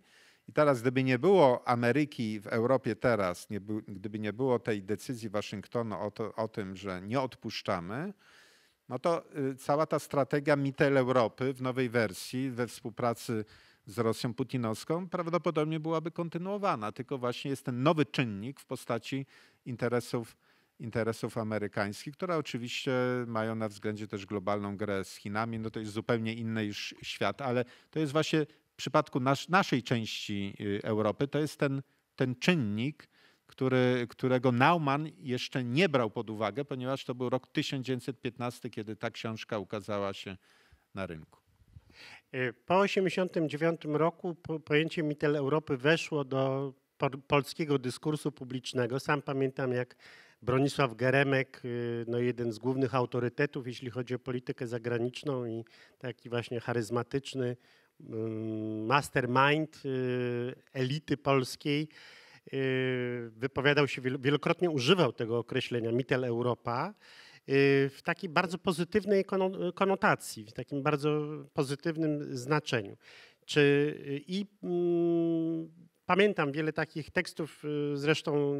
I teraz, gdyby nie było Ameryki w Europie teraz, nie by, gdyby nie było tej decyzji Waszyngtonu o, to, o tym, że nie odpuszczamy, no to y, cała ta strategia Mittel Europy w nowej wersji we współpracy z Rosją putinowską prawdopodobnie byłaby kontynuowana, tylko właśnie jest ten nowy czynnik w postaci interesów, interesów amerykańskich, które oczywiście mają na względzie też globalną grę z Chinami. No to jest zupełnie inny już świat, ale to jest właśnie w przypadku nas, naszej części y, Europy, to jest ten, ten czynnik, który, którego Nauman jeszcze nie brał pod uwagę, ponieważ to był rok 1915, kiedy ta książka ukazała się na rynku. Y, po 1989 roku pojęcie Mittel Europy weszło do polskiego dyskursu publicznego. Sam pamiętam, jak Bronisław Geremek, y, no jeden z głównych autorytetów, jeśli chodzi o politykę zagraniczną i taki właśnie charyzmatyczny mm, mastermind y, elity polskiej, y, wypowiadał się, wielokrotnie używał tego określenia Mittel Europa w takiej bardzo pozytywnej konotacji, w takim bardzo pozytywnym znaczeniu. Czy i mm, Pamiętam wiele takich tekstów, y, zresztą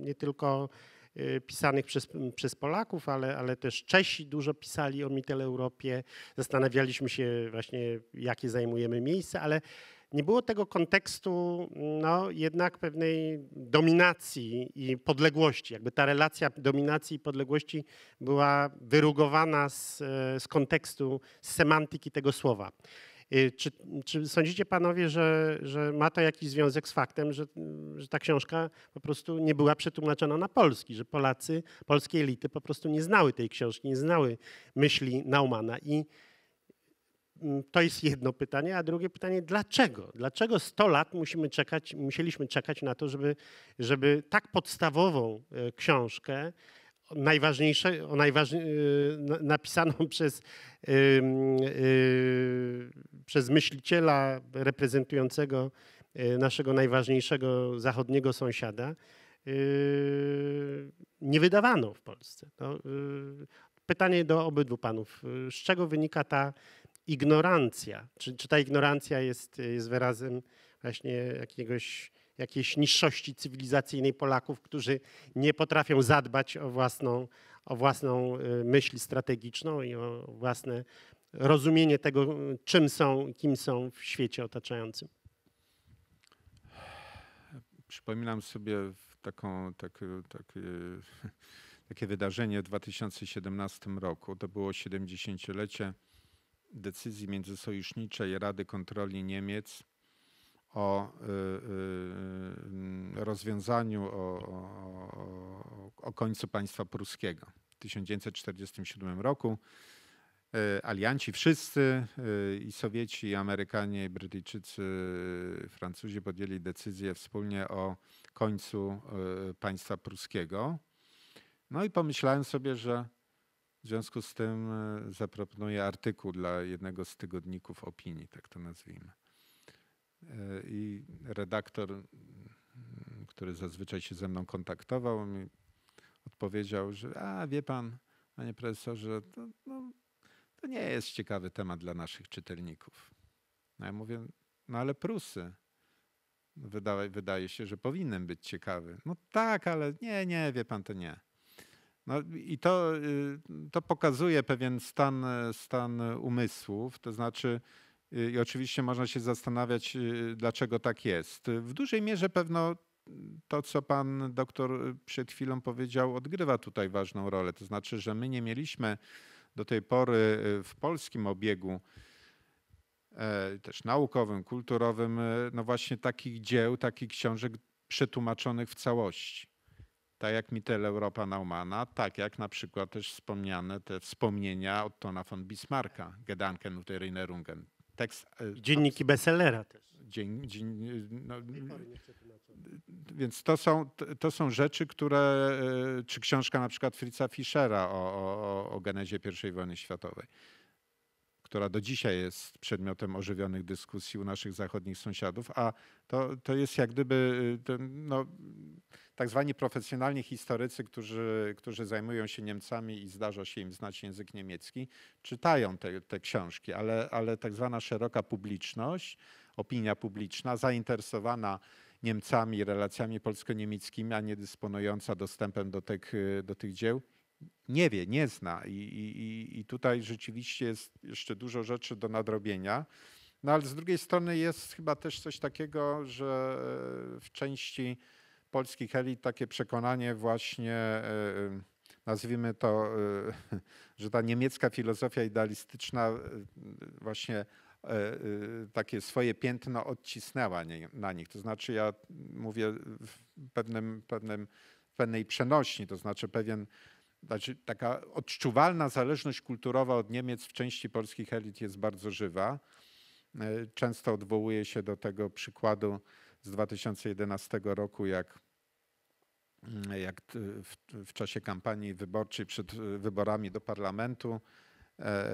nie tylko y, pisanych przez, przez Polaków, ale, ale też Czesi dużo pisali o Mitteleuropie. Zastanawialiśmy się właśnie, jakie zajmujemy miejsce, ale nie było tego kontekstu no, jednak pewnej dominacji i podległości. Jakby ta relacja dominacji i podległości była wyrugowana z, y, z kontekstu, z semantyki tego słowa. Y, czy, czy sądzicie panowie, że, że, ma to jakiś związek z faktem, że, że, ta książka po prostu nie była przetłumaczona na polski, że Polacy, polskie elity po prostu nie znały tej książki, nie znały myśli Naumana i mm, to jest jedno pytanie, a drugie pytanie, dlaczego? Dlaczego 100 lat musimy czekać, musieliśmy czekać na to, żeby, żeby tak podstawową e, książkę najważniejsze, o najważniej, y, napisaną przez, y, y, przez myśliciela reprezentującego naszego najważniejszego zachodniego sąsiada, nie wydawano w Polsce. No, pytanie do obydwu panów. Z czego wynika ta ignorancja? Czy, czy ta ignorancja jest, jest wyrazem właśnie jakiegoś jakiejś niższości cywilizacyjnej Polaków, którzy nie potrafią zadbać o własną, o własną y, myśl strategiczną i o własne rozumienie tego, czym są, kim są w świecie otaczającym. Przypominam sobie taką, tak, tak, y, takie wydarzenie w 2017 roku. To było 70-lecie decyzji międzysojuszniczej Rady Kontroli Niemiec o y, y, y, rozwiązaniu, o, o, końcu państwa pruskiego w 1947 roku. Alianci wszyscy, i Sowieci, i Amerykanie, i Brytyjczycy, Francuzi podjęli decyzję wspólnie o końcu państwa pruskiego. No i pomyślałem sobie, że w związku z tym zaproponuję artykuł dla jednego z tygodników opinii, tak to nazwijmy. E, i redaktor, mm, który zazwyczaj się ze mną kontaktował, mi odpowiedział, że a wie pan, panie profesorze, to, no, to nie jest ciekawy temat dla naszych czytelników. No ja mówię, no ale Prusy. Wydaje, wydaje się, że powinien być ciekawy. No tak, ale nie, nie, wie pan, to nie. No i to, y, to pokazuje pewien stan, stan umysłów, to znaczy Y, I oczywiście można się zastanawiać, y, dlaczego tak jest. W dużej mierze pewno mm, to, co pan doktor y, przed chwilą powiedział, odgrywa tutaj ważną rolę. To znaczy, że my nie mieliśmy do tej pory w polskim obiegu e, też naukowym, kulturowym, no właśnie takich dzieł, takich książek przetłumaczonych w całości. Tak jak Mittel Europa Naumana, tak jak na przykład też wspomniane te wspomnienia od Tona von Bismarcka, Gedanken Uterine Rungen tekst. Tak Dzienniki bestsellera też. Dzień, dzień, e, no, więc to są, to są rzeczy, które, e, czy książka na przykład Fritza Fischera o, o, o genezie I wojny światowej która do dzisiaj jest przedmiotem ożywionych dyskusji u naszych zachodnich sąsiadów, a to, to jest jak gdyby y, no, tak zwani profesjonalni historycy, którzy, którzy zajmują się Niemcami i zdarza się im znać język niemiecki, czytają te, te książki, ale, ale tak zwana szeroka publiczność, opinia publiczna zainteresowana Niemcami, relacjami polsko-niemieckimi, a nie dysponująca dostępem do tych, y, do tych dzieł, nie wie, nie zna. I, i, I tutaj rzeczywiście jest jeszcze dużo rzeczy do nadrobienia. No ale z drugiej strony jest chyba też coś takiego, że e, w części polskich elit takie przekonanie właśnie, e, e, nazwijmy to, że ta niemiecka filozofia idealistyczna właśnie takie swoje piętno odcisnęła na nich. To znaczy ja mówię w pewnym, pewnym, pewnej przenośni, to znaczy pewien znaczy taka odczuwalna zależność kulturowa od Niemiec w części polskich elit jest bardzo żywa. E, często odwołuje się do tego przykładu z 2011 roku, jak, mm, jak w, w czasie kampanii wyborczej przed e, wyborami do parlamentu e,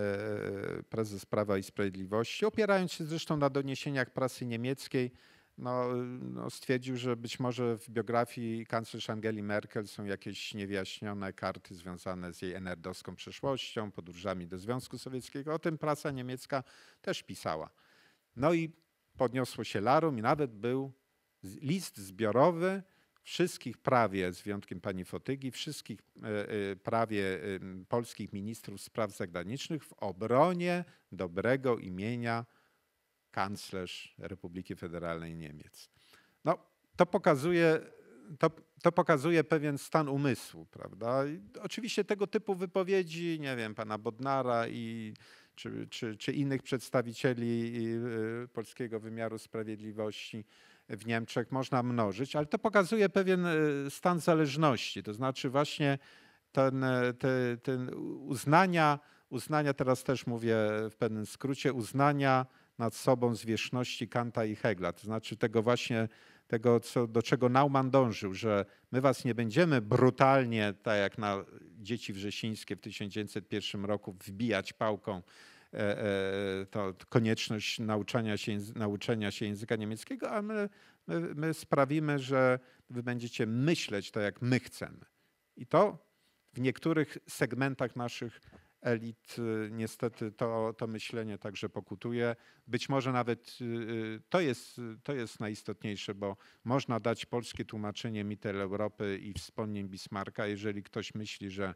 prezes Prawa i Sprawiedliwości, opierając się zresztą na doniesieniach prasy niemieckiej, no, no, stwierdził, że być może w biografii kanclerz Angeli Merkel są jakieś niewyjaśnione karty związane z jej enerdowską przeszłością, podróżami do Związku Sowieckiego. O tym prasa niemiecka też pisała. No i podniosło się larum i nawet był list zbiorowy wszystkich prawie, z wyjątkiem pani Fotygi, wszystkich e, e, prawie polskich ministrów spraw zagranicznych w obronie dobrego imienia kanclerz Republiki Federalnej Niemiec. No, to pokazuje, to, to pokazuje pewien stan umysłu, prawda? I oczywiście tego typu wypowiedzi, nie wiem, pana Bodnara i czy, czy, czy innych przedstawicieli y, polskiego wymiaru sprawiedliwości w Niemczech można mnożyć, ale to pokazuje pewien y, stan zależności, to znaczy właśnie ten, ten, ten uznania, uznania, teraz też mówię w pewnym skrócie, uznania nad sobą zwierzchności Kanta i Hegla. To znaczy tego właśnie, tego co, do czego Nauman dążył, że my was nie będziemy brutalnie, tak jak na dzieci wrzesińskie w 1901 roku, wbijać pałką e, e, to konieczność nauczania się, nauczenia się języka niemieckiego, a my, my, my sprawimy, że wy będziecie myśleć tak, jak my chcemy. I to w niektórych segmentach naszych elit y, niestety to, to myślenie także pokutuje. Być może nawet y, y, to jest, to jest najistotniejsze, bo można dać polskie tłumaczenie mitel Europy i wspomnień Bismarka. jeżeli ktoś myśli, że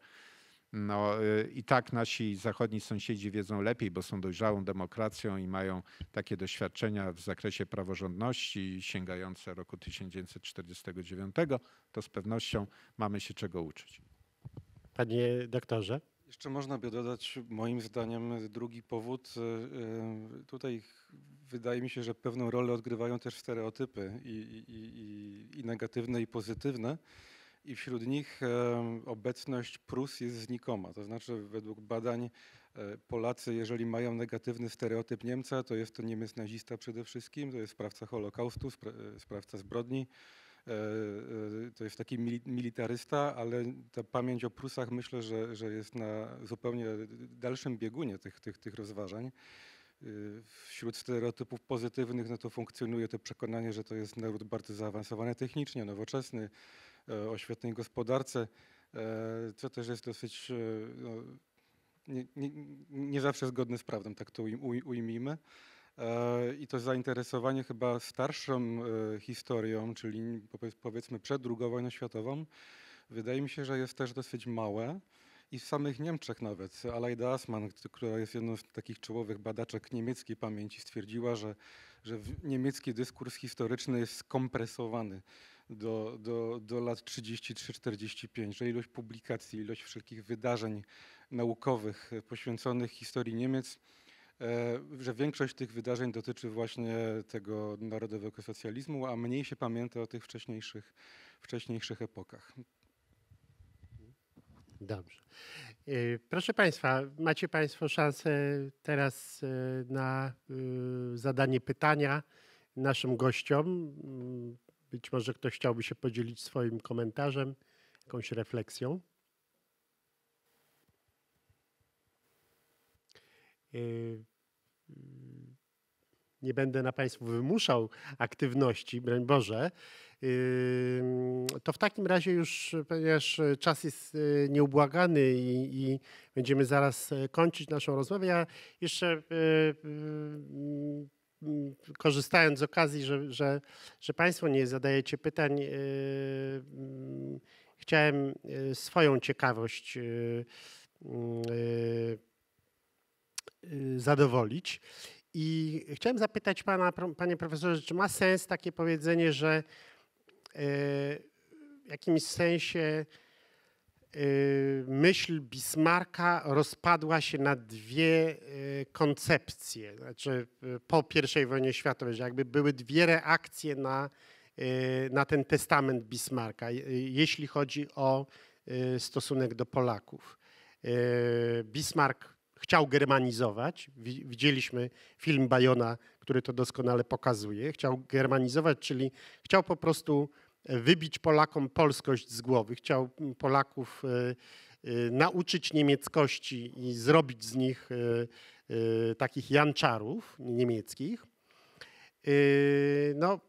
no, I tak nasi zachodni sąsiedzi wiedzą lepiej, bo są dojrzałą demokracją i mają takie doświadczenia w zakresie praworządności sięgające roku 1949. To z pewnością mamy się czego uczyć. Panie doktorze. Jeszcze można by dodać, moim zdaniem, drugi powód. E, e, tutaj wydaje mi się, że pewną rolę odgrywają też stereotypy i, i, i, i negatywne, i pozytywne. I wśród nich e, obecność Prus jest znikoma. To znaczy, według badań Polacy, jeżeli mają negatywny stereotyp Niemca, to jest to Niemiec nazista przede wszystkim, to jest sprawca Holokaustu, sprawca zbrodni E, e, to jest taki militarysta, ale ta pamięć o Prusach myślę, że, że jest na zupełnie dalszym biegunie tych, tych, tych rozważań. Y, wśród stereotypów pozytywnych no to funkcjonuje to przekonanie, że to jest naród bardzo zaawansowany technicznie, nowoczesny, e, o świetnej gospodarce, co też jest dosyć no, nie, nie, nie zawsze zgodne z prawdą, tak to ujmijmy. E, i to zainteresowanie chyba starszą e, historią, czyli powiedzmy przed II wojną światową, wydaje mi się, że jest też dosyć małe. I w samych Niemczech nawet. Alaida Asman, która jest jedną z takich czołowych badaczek niemieckiej pamięci, stwierdziła, że, że niemiecki dyskurs historyczny jest skompresowany do, do, do lat 33-45, że ilość publikacji, ilość wszelkich wydarzeń naukowych poświęconych historii Niemiec E, że większość tych wydarzeń dotyczy właśnie tego narodowego socjalizmu, a mniej się pamięta o tych wcześniejszych, wcześniejszych epokach. Dobrze. E, proszę Państwa, macie Państwo szansę teraz e, na zadanie pytania naszym gościom. Mm, być może ktoś chciałby się podzielić swoim komentarzem, jakąś refleksją. Y, nie będę na Państwu wymuszał aktywności, broń Boże, y, to w takim razie już, ponieważ czas jest y, nieubłagany i, i, będziemy zaraz e, kończyć naszą rozmowę, ja jeszcze korzystając z okazji, że, że, że Państwo nie zadajecie pytań, mm, chciałem swoją ciekawość Y, zadowolić. I chciałem zapytać pana, panie profesorze, czy ma sens takie powiedzenie, że e, w jakimś sensie e, myśl Bismarcka rozpadła się na dwie e, koncepcje, znaczy po I wojnie światowej, że jakby były dwie reakcje na, na ten testament Bismarcka, jeśli chodzi o stosunek do Polaków. Bismarck chciał germanizować. Widzieliśmy film Bajona, który to doskonale pokazuje. Chciał germanizować, czyli chciał po prostu e, wybić Polakom polskość z głowy. Chciał Polaków e, e, nauczyć niemieckości i zrobić z nich takich janczarów niemieckich. No,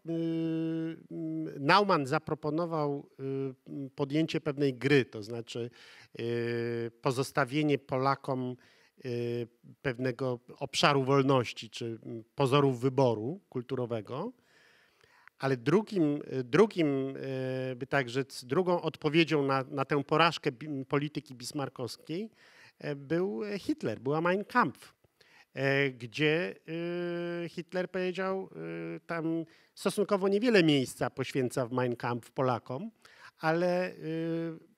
Naumann zaproponował podjęcie pewnej gry, to znaczy pozostawienie Polakom Y, pewnego obszaru wolności czy pozorów wyboru kulturowego. Ale drugim, y, drugim y, by także, drugą odpowiedzią na, na tę porażkę polityki bismarkowskiej e, był Hitler, była Mein Kampf, e, gdzie Hitler powiedział, tam stosunkowo niewiele miejsca poświęca w Mein Kampf Polakom, ale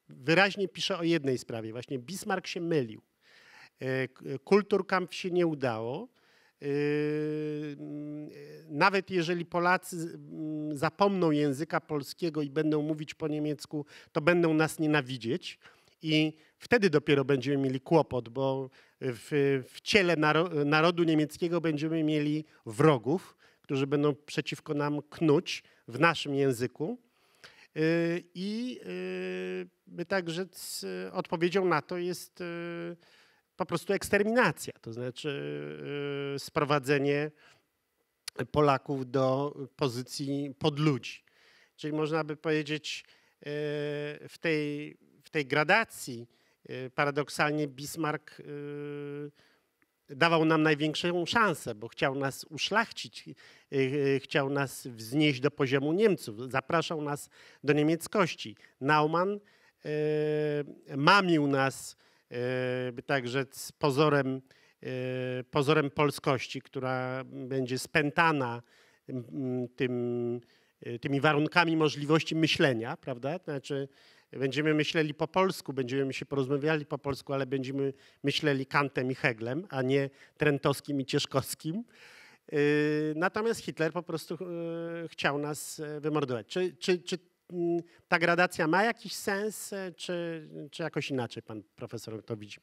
wyraźnie pisze o jednej sprawie, właśnie Bismarck się mylił. Kulturkamp się nie udało. Yy, nawet jeżeli Polacy mm, zapomną języka polskiego i będą mówić po niemiecku, to będą nas nienawidzieć. I wtedy dopiero będziemy mieli kłopot, bo w, w ciele narodu niemieckiego będziemy mieli wrogów, którzy będą przeciwko nam knuć w naszym języku. Yy, I yy, także odpowiedzią na to jest po prostu eksterminacja, to znaczy y, sprowadzenie Polaków do pozycji podludzi. Czyli można by powiedzieć, y, w tej, w tej gradacji y, paradoksalnie Bismarck dawał nam największą szansę, bo chciał nas uszlachcić, chciał nas wznieść do poziomu Niemców, zapraszał nas do niemieckości. Naumann mamił nas E, także z pozorem, e, pozorem polskości, która będzie spętana tym, e, tymi warunkami możliwości myślenia, prawda? Znaczy, będziemy myśleli po polsku, będziemy się porozmawiali po polsku, ale będziemy myśleli Kantem i Heglem, a nie Trentowskim i Cieszkowskim. Natomiast Hitler po prostu chciał nas wymordować. Czy, czy, czy ta gradacja ma jakiś sens, e, czy, czy jakoś inaczej pan profesor to widzi?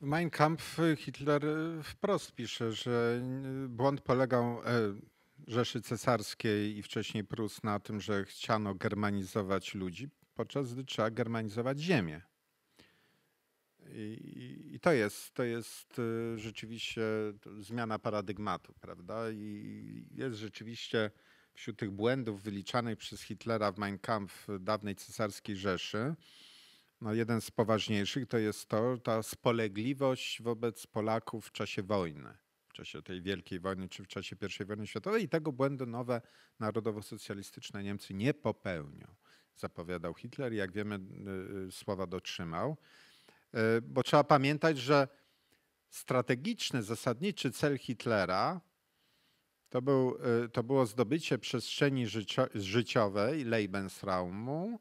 W Mein Kampf e, Hitler e, wprost pisze, że błąd polegał Rzeszy Cesarskiej i wcześniej Prus na tym, że chciano germanizować ludzi, podczas gdy trzeba germanizować ziemię. I, I, to, jest, to jest rzeczywiście zmiana paradygmatu, prawda? I jest rzeczywiście wśród tych błędów wyliczanych przez Hitlera w Mein Kampf w dawnej cesarskiej Rzeszy, no jeden z poważniejszych to jest to, ta spolegliwość wobec Polaków w czasie wojny, w czasie tej wielkiej wojny czy w czasie I wojny światowej i tego błędu nowe narodowo-socjalistyczne Niemcy nie popełnią. Zapowiadał Hitler i jak wiemy y, y, słowa dotrzymał. Y, bo trzeba pamiętać, że strategiczny, zasadniczy cel Hitlera to, był, y, to było zdobycie przestrzeni życio, życiowej, Lebensraumu,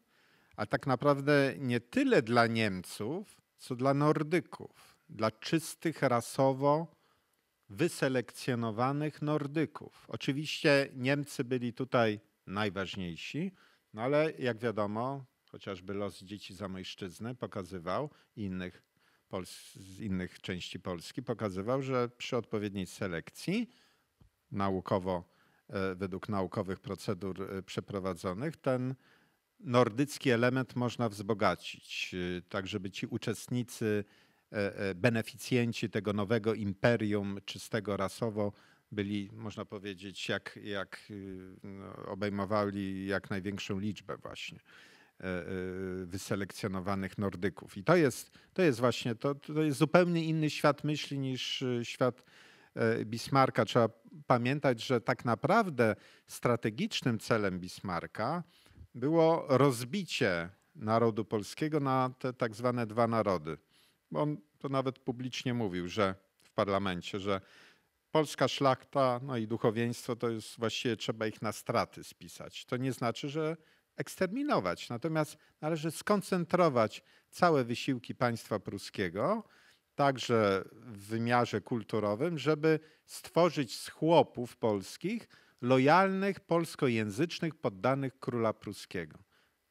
a tak naprawdę nie tyle dla Niemców, co dla Nordyków, dla czystych rasowo wyselekcjonowanych Nordyków. Oczywiście Niemcy byli tutaj najważniejsi, no ale jak wiadomo, chociażby los dzieci zamojszczyzny pokazywał innych Pols z innych części Polski, pokazywał, że przy odpowiedniej selekcji naukowo, e, według naukowych procedur e, przeprowadzonych, ten nordycki element można wzbogacić, e, tak żeby ci uczestnicy, beneficjenci tego nowego imperium czystego rasowo byli, można powiedzieć, jak, jak no, obejmowali jak największą liczbę właśnie wyselekcjonowanych Nordyków. I to jest, to jest właśnie, to, to jest zupełnie inny świat myśli niż świat E, Bismarka Trzeba pamiętać, że tak naprawdę strategicznym celem Bismarka było rozbicie narodu polskiego na te tak zwane dwa narody. On to nawet publicznie mówił, że w parlamencie, że polska szlachta no i duchowieństwo to jest właściwie trzeba ich na straty spisać. To nie znaczy, że eksterminować. Natomiast należy skoncentrować całe wysiłki państwa pruskiego także w wymiarze kulturowym, żeby stworzyć z chłopów polskich lojalnych, polskojęzycznych poddanych króla pruskiego.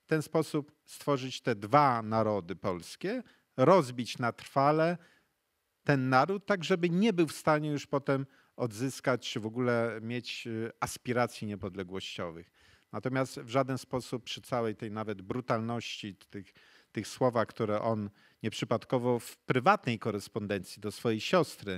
W ten sposób stworzyć te dwa narody polskie, rozbić na trwale ten naród, tak żeby nie był w stanie już potem odzyskać, czy w ogóle mieć y, aspiracji niepodległościowych. Natomiast w żaden sposób przy całej tej nawet brutalności tych, tych słowach, które on nieprzypadkowo w prywatnej korespondencji do swojej siostry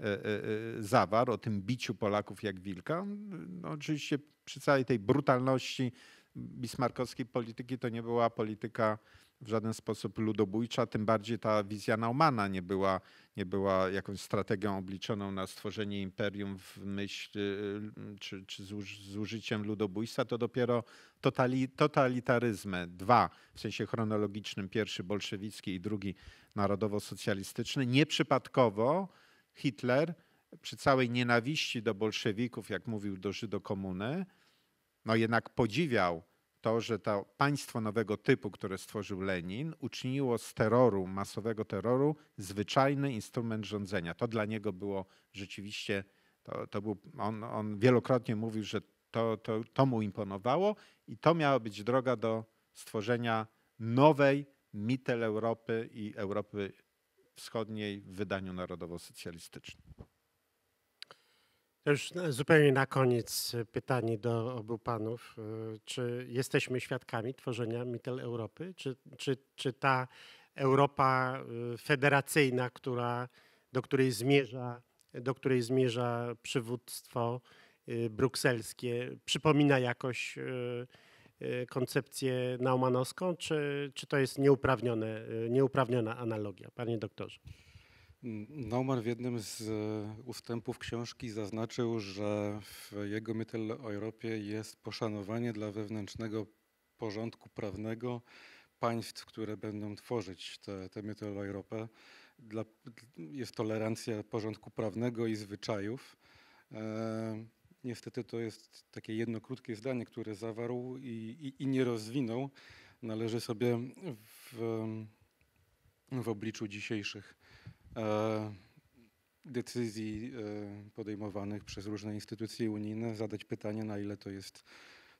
e, e, e, zawarł o tym biciu Polaków jak wilka. No, oczywiście przy całej tej brutalności bismarkowskiej polityki to nie była polityka w żaden sposób ludobójcza, tym bardziej ta wizja Naumana nie była, nie była jakąś strategią obliczoną na stworzenie imperium w myśl y, czy, czy z użyciem ludobójstwa, to dopiero totali, totalitaryzmy. Dwa w sensie chronologicznym, pierwszy bolszewicki i drugi narodowo-socjalistyczny. Nieprzypadkowo Hitler przy całej nienawiści do bolszewików, jak mówił do Żydokomuny, no jednak podziwiał to, że to państwo nowego typu, które stworzył Lenin, uczyniło z terroru, masowego terroru, zwyczajny instrument rządzenia. To dla niego było rzeczywiście, to, to był, on, on wielokrotnie mówił, że to, to, to mu imponowało i to miała być droga do stworzenia nowej Mittel Europy i Europy Wschodniej w wydaniu narodowo-socjalistycznym już e, zupełnie na koniec e, pytanie do obu panów. E, czy jesteśmy świadkami tworzenia Mittel Europy? Czy, czy, czy ta Europa federacyjna, która, do, której zmierza, do której zmierza przywództwo brukselskie, przypomina jakoś koncepcję naumanowską, czy, czy to jest nieuprawnione, nieuprawniona analogia, panie doktorze? Naumann w jednym z e, ustępów książki zaznaczył, że w jego Mytel Europie jest poszanowanie dla wewnętrznego porządku prawnego państw, które będą tworzyć tę te, te Europę. Dla, jest tolerancja porządku prawnego i zwyczajów. E, niestety to jest takie jedno krótkie zdanie, które zawarł i, i, i nie rozwinął. Należy sobie w, w obliczu dzisiejszych E, decyzji e, podejmowanych przez różne instytucje unijne, zadać pytanie, na ile to jest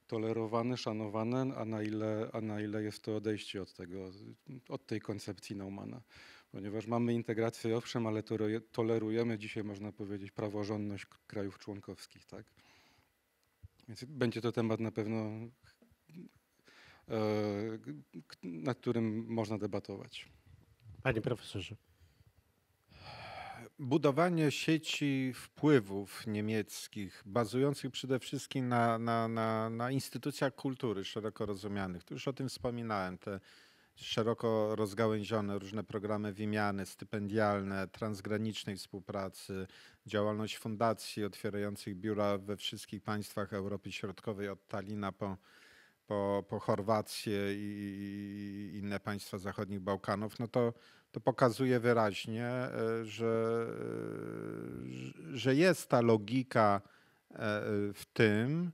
tolerowane, szanowane, a na ile, a na ile jest to odejście od, tego, od tej koncepcji Naumana. Ponieważ mamy integrację, owszem, ale tolerujemy dzisiaj, można powiedzieć, praworządność krajów członkowskich. Tak? Więc będzie to temat na pewno, e, nad którym można debatować. Panie profesorze budowanie sieci wpływów niemieckich, bazujących przede wszystkim na, na, na, na instytucjach kultury szeroko rozumianych. Tu już o tym wspominałem. Te szeroko rozgałęzione różne programy wymiany, stypendialne, transgranicznej współpracy, działalność fundacji otwierających biura we wszystkich państwach Europy Środkowej, od Talina po, po, po Chorwację i, i inne państwa zachodnich Bałkanów, no to to pokazuje wyraźnie, e, że, e, że jest ta logika e, w tym,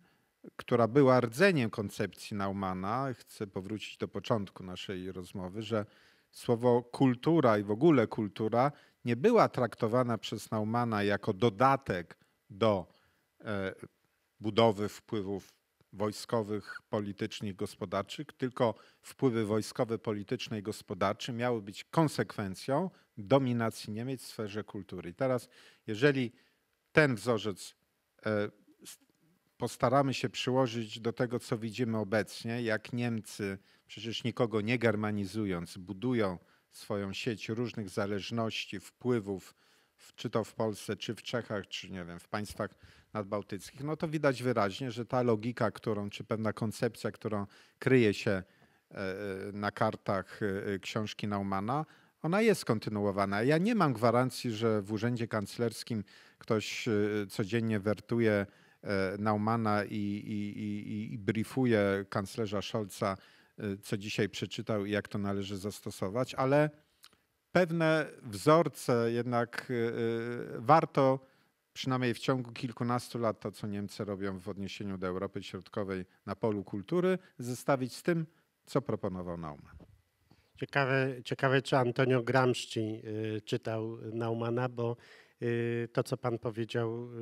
która była rdzeniem koncepcji Naumana. Chcę powrócić do początku naszej rozmowy, że słowo kultura i w ogóle kultura nie była traktowana przez Naumana jako dodatek do budowy wpływów wojskowych, politycznych, gospodarczych, tylko wpływy wojskowe, polityczne i gospodarcze miały być konsekwencją dominacji Niemiec w sferze kultury. I teraz, jeżeli ten wzorzec e, postaramy się przyłożyć do tego, co widzimy obecnie, jak Niemcy, przecież nikogo nie germanizując, budują swoją sieć różnych zależności, wpływów, czy to w Polsce, czy w Czechach, czy nie wiem, w państwach nadbałtyckich, no to widać wyraźnie, że ta logika, którą, czy pewna koncepcja, którą kryje się e, e, na kartach e, książki Naumana, ona jest kontynuowana. Ja nie mam gwarancji, że w urzędzie kanclerskim ktoś codziennie wertuje Naumana i, i, i, i briefuje kanclerza Scholza, co dzisiaj przeczytał i jak to należy zastosować, ale pewne wzorce jednak warto przynajmniej w ciągu kilkunastu lat to, co Niemcy robią w odniesieniu do Europy Środkowej na polu kultury, zestawić z tym, co proponował Naumann. Ciekawe, ciekawe czy Antonio Gramsci y, czytał Naumana, bo y, to, co pan powiedział y,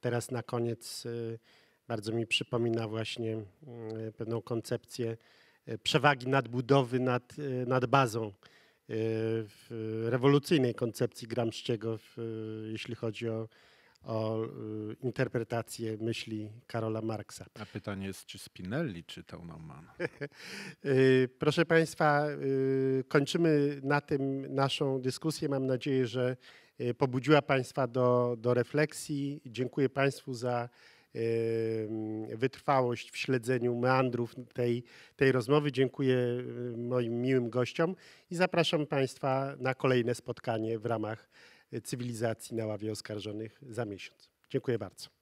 teraz na koniec, bardzo mi przypomina właśnie pewną koncepcję przewagi nadbudowy nad, nad bazą w rewolucyjnej koncepcji Gramsciego, jeśli chodzi o o y, interpretację myśli Karola Marksa. A pytanie jest, czy Spinelli czytał Naumana? Y, proszę Państwa, y, kończymy na tym naszą dyskusję. Mam nadzieję, że pobudziła Państwa do, do refleksji. Dziękuję Państwu za wytrwałość w śledzeniu meandrów tej, tej rozmowy. Dziękuję moim miłym gościom i zapraszam Państwa na kolejne spotkanie w ramach cywilizacji na ławie oskarżonych za miesiąc. Dziękuję bardzo.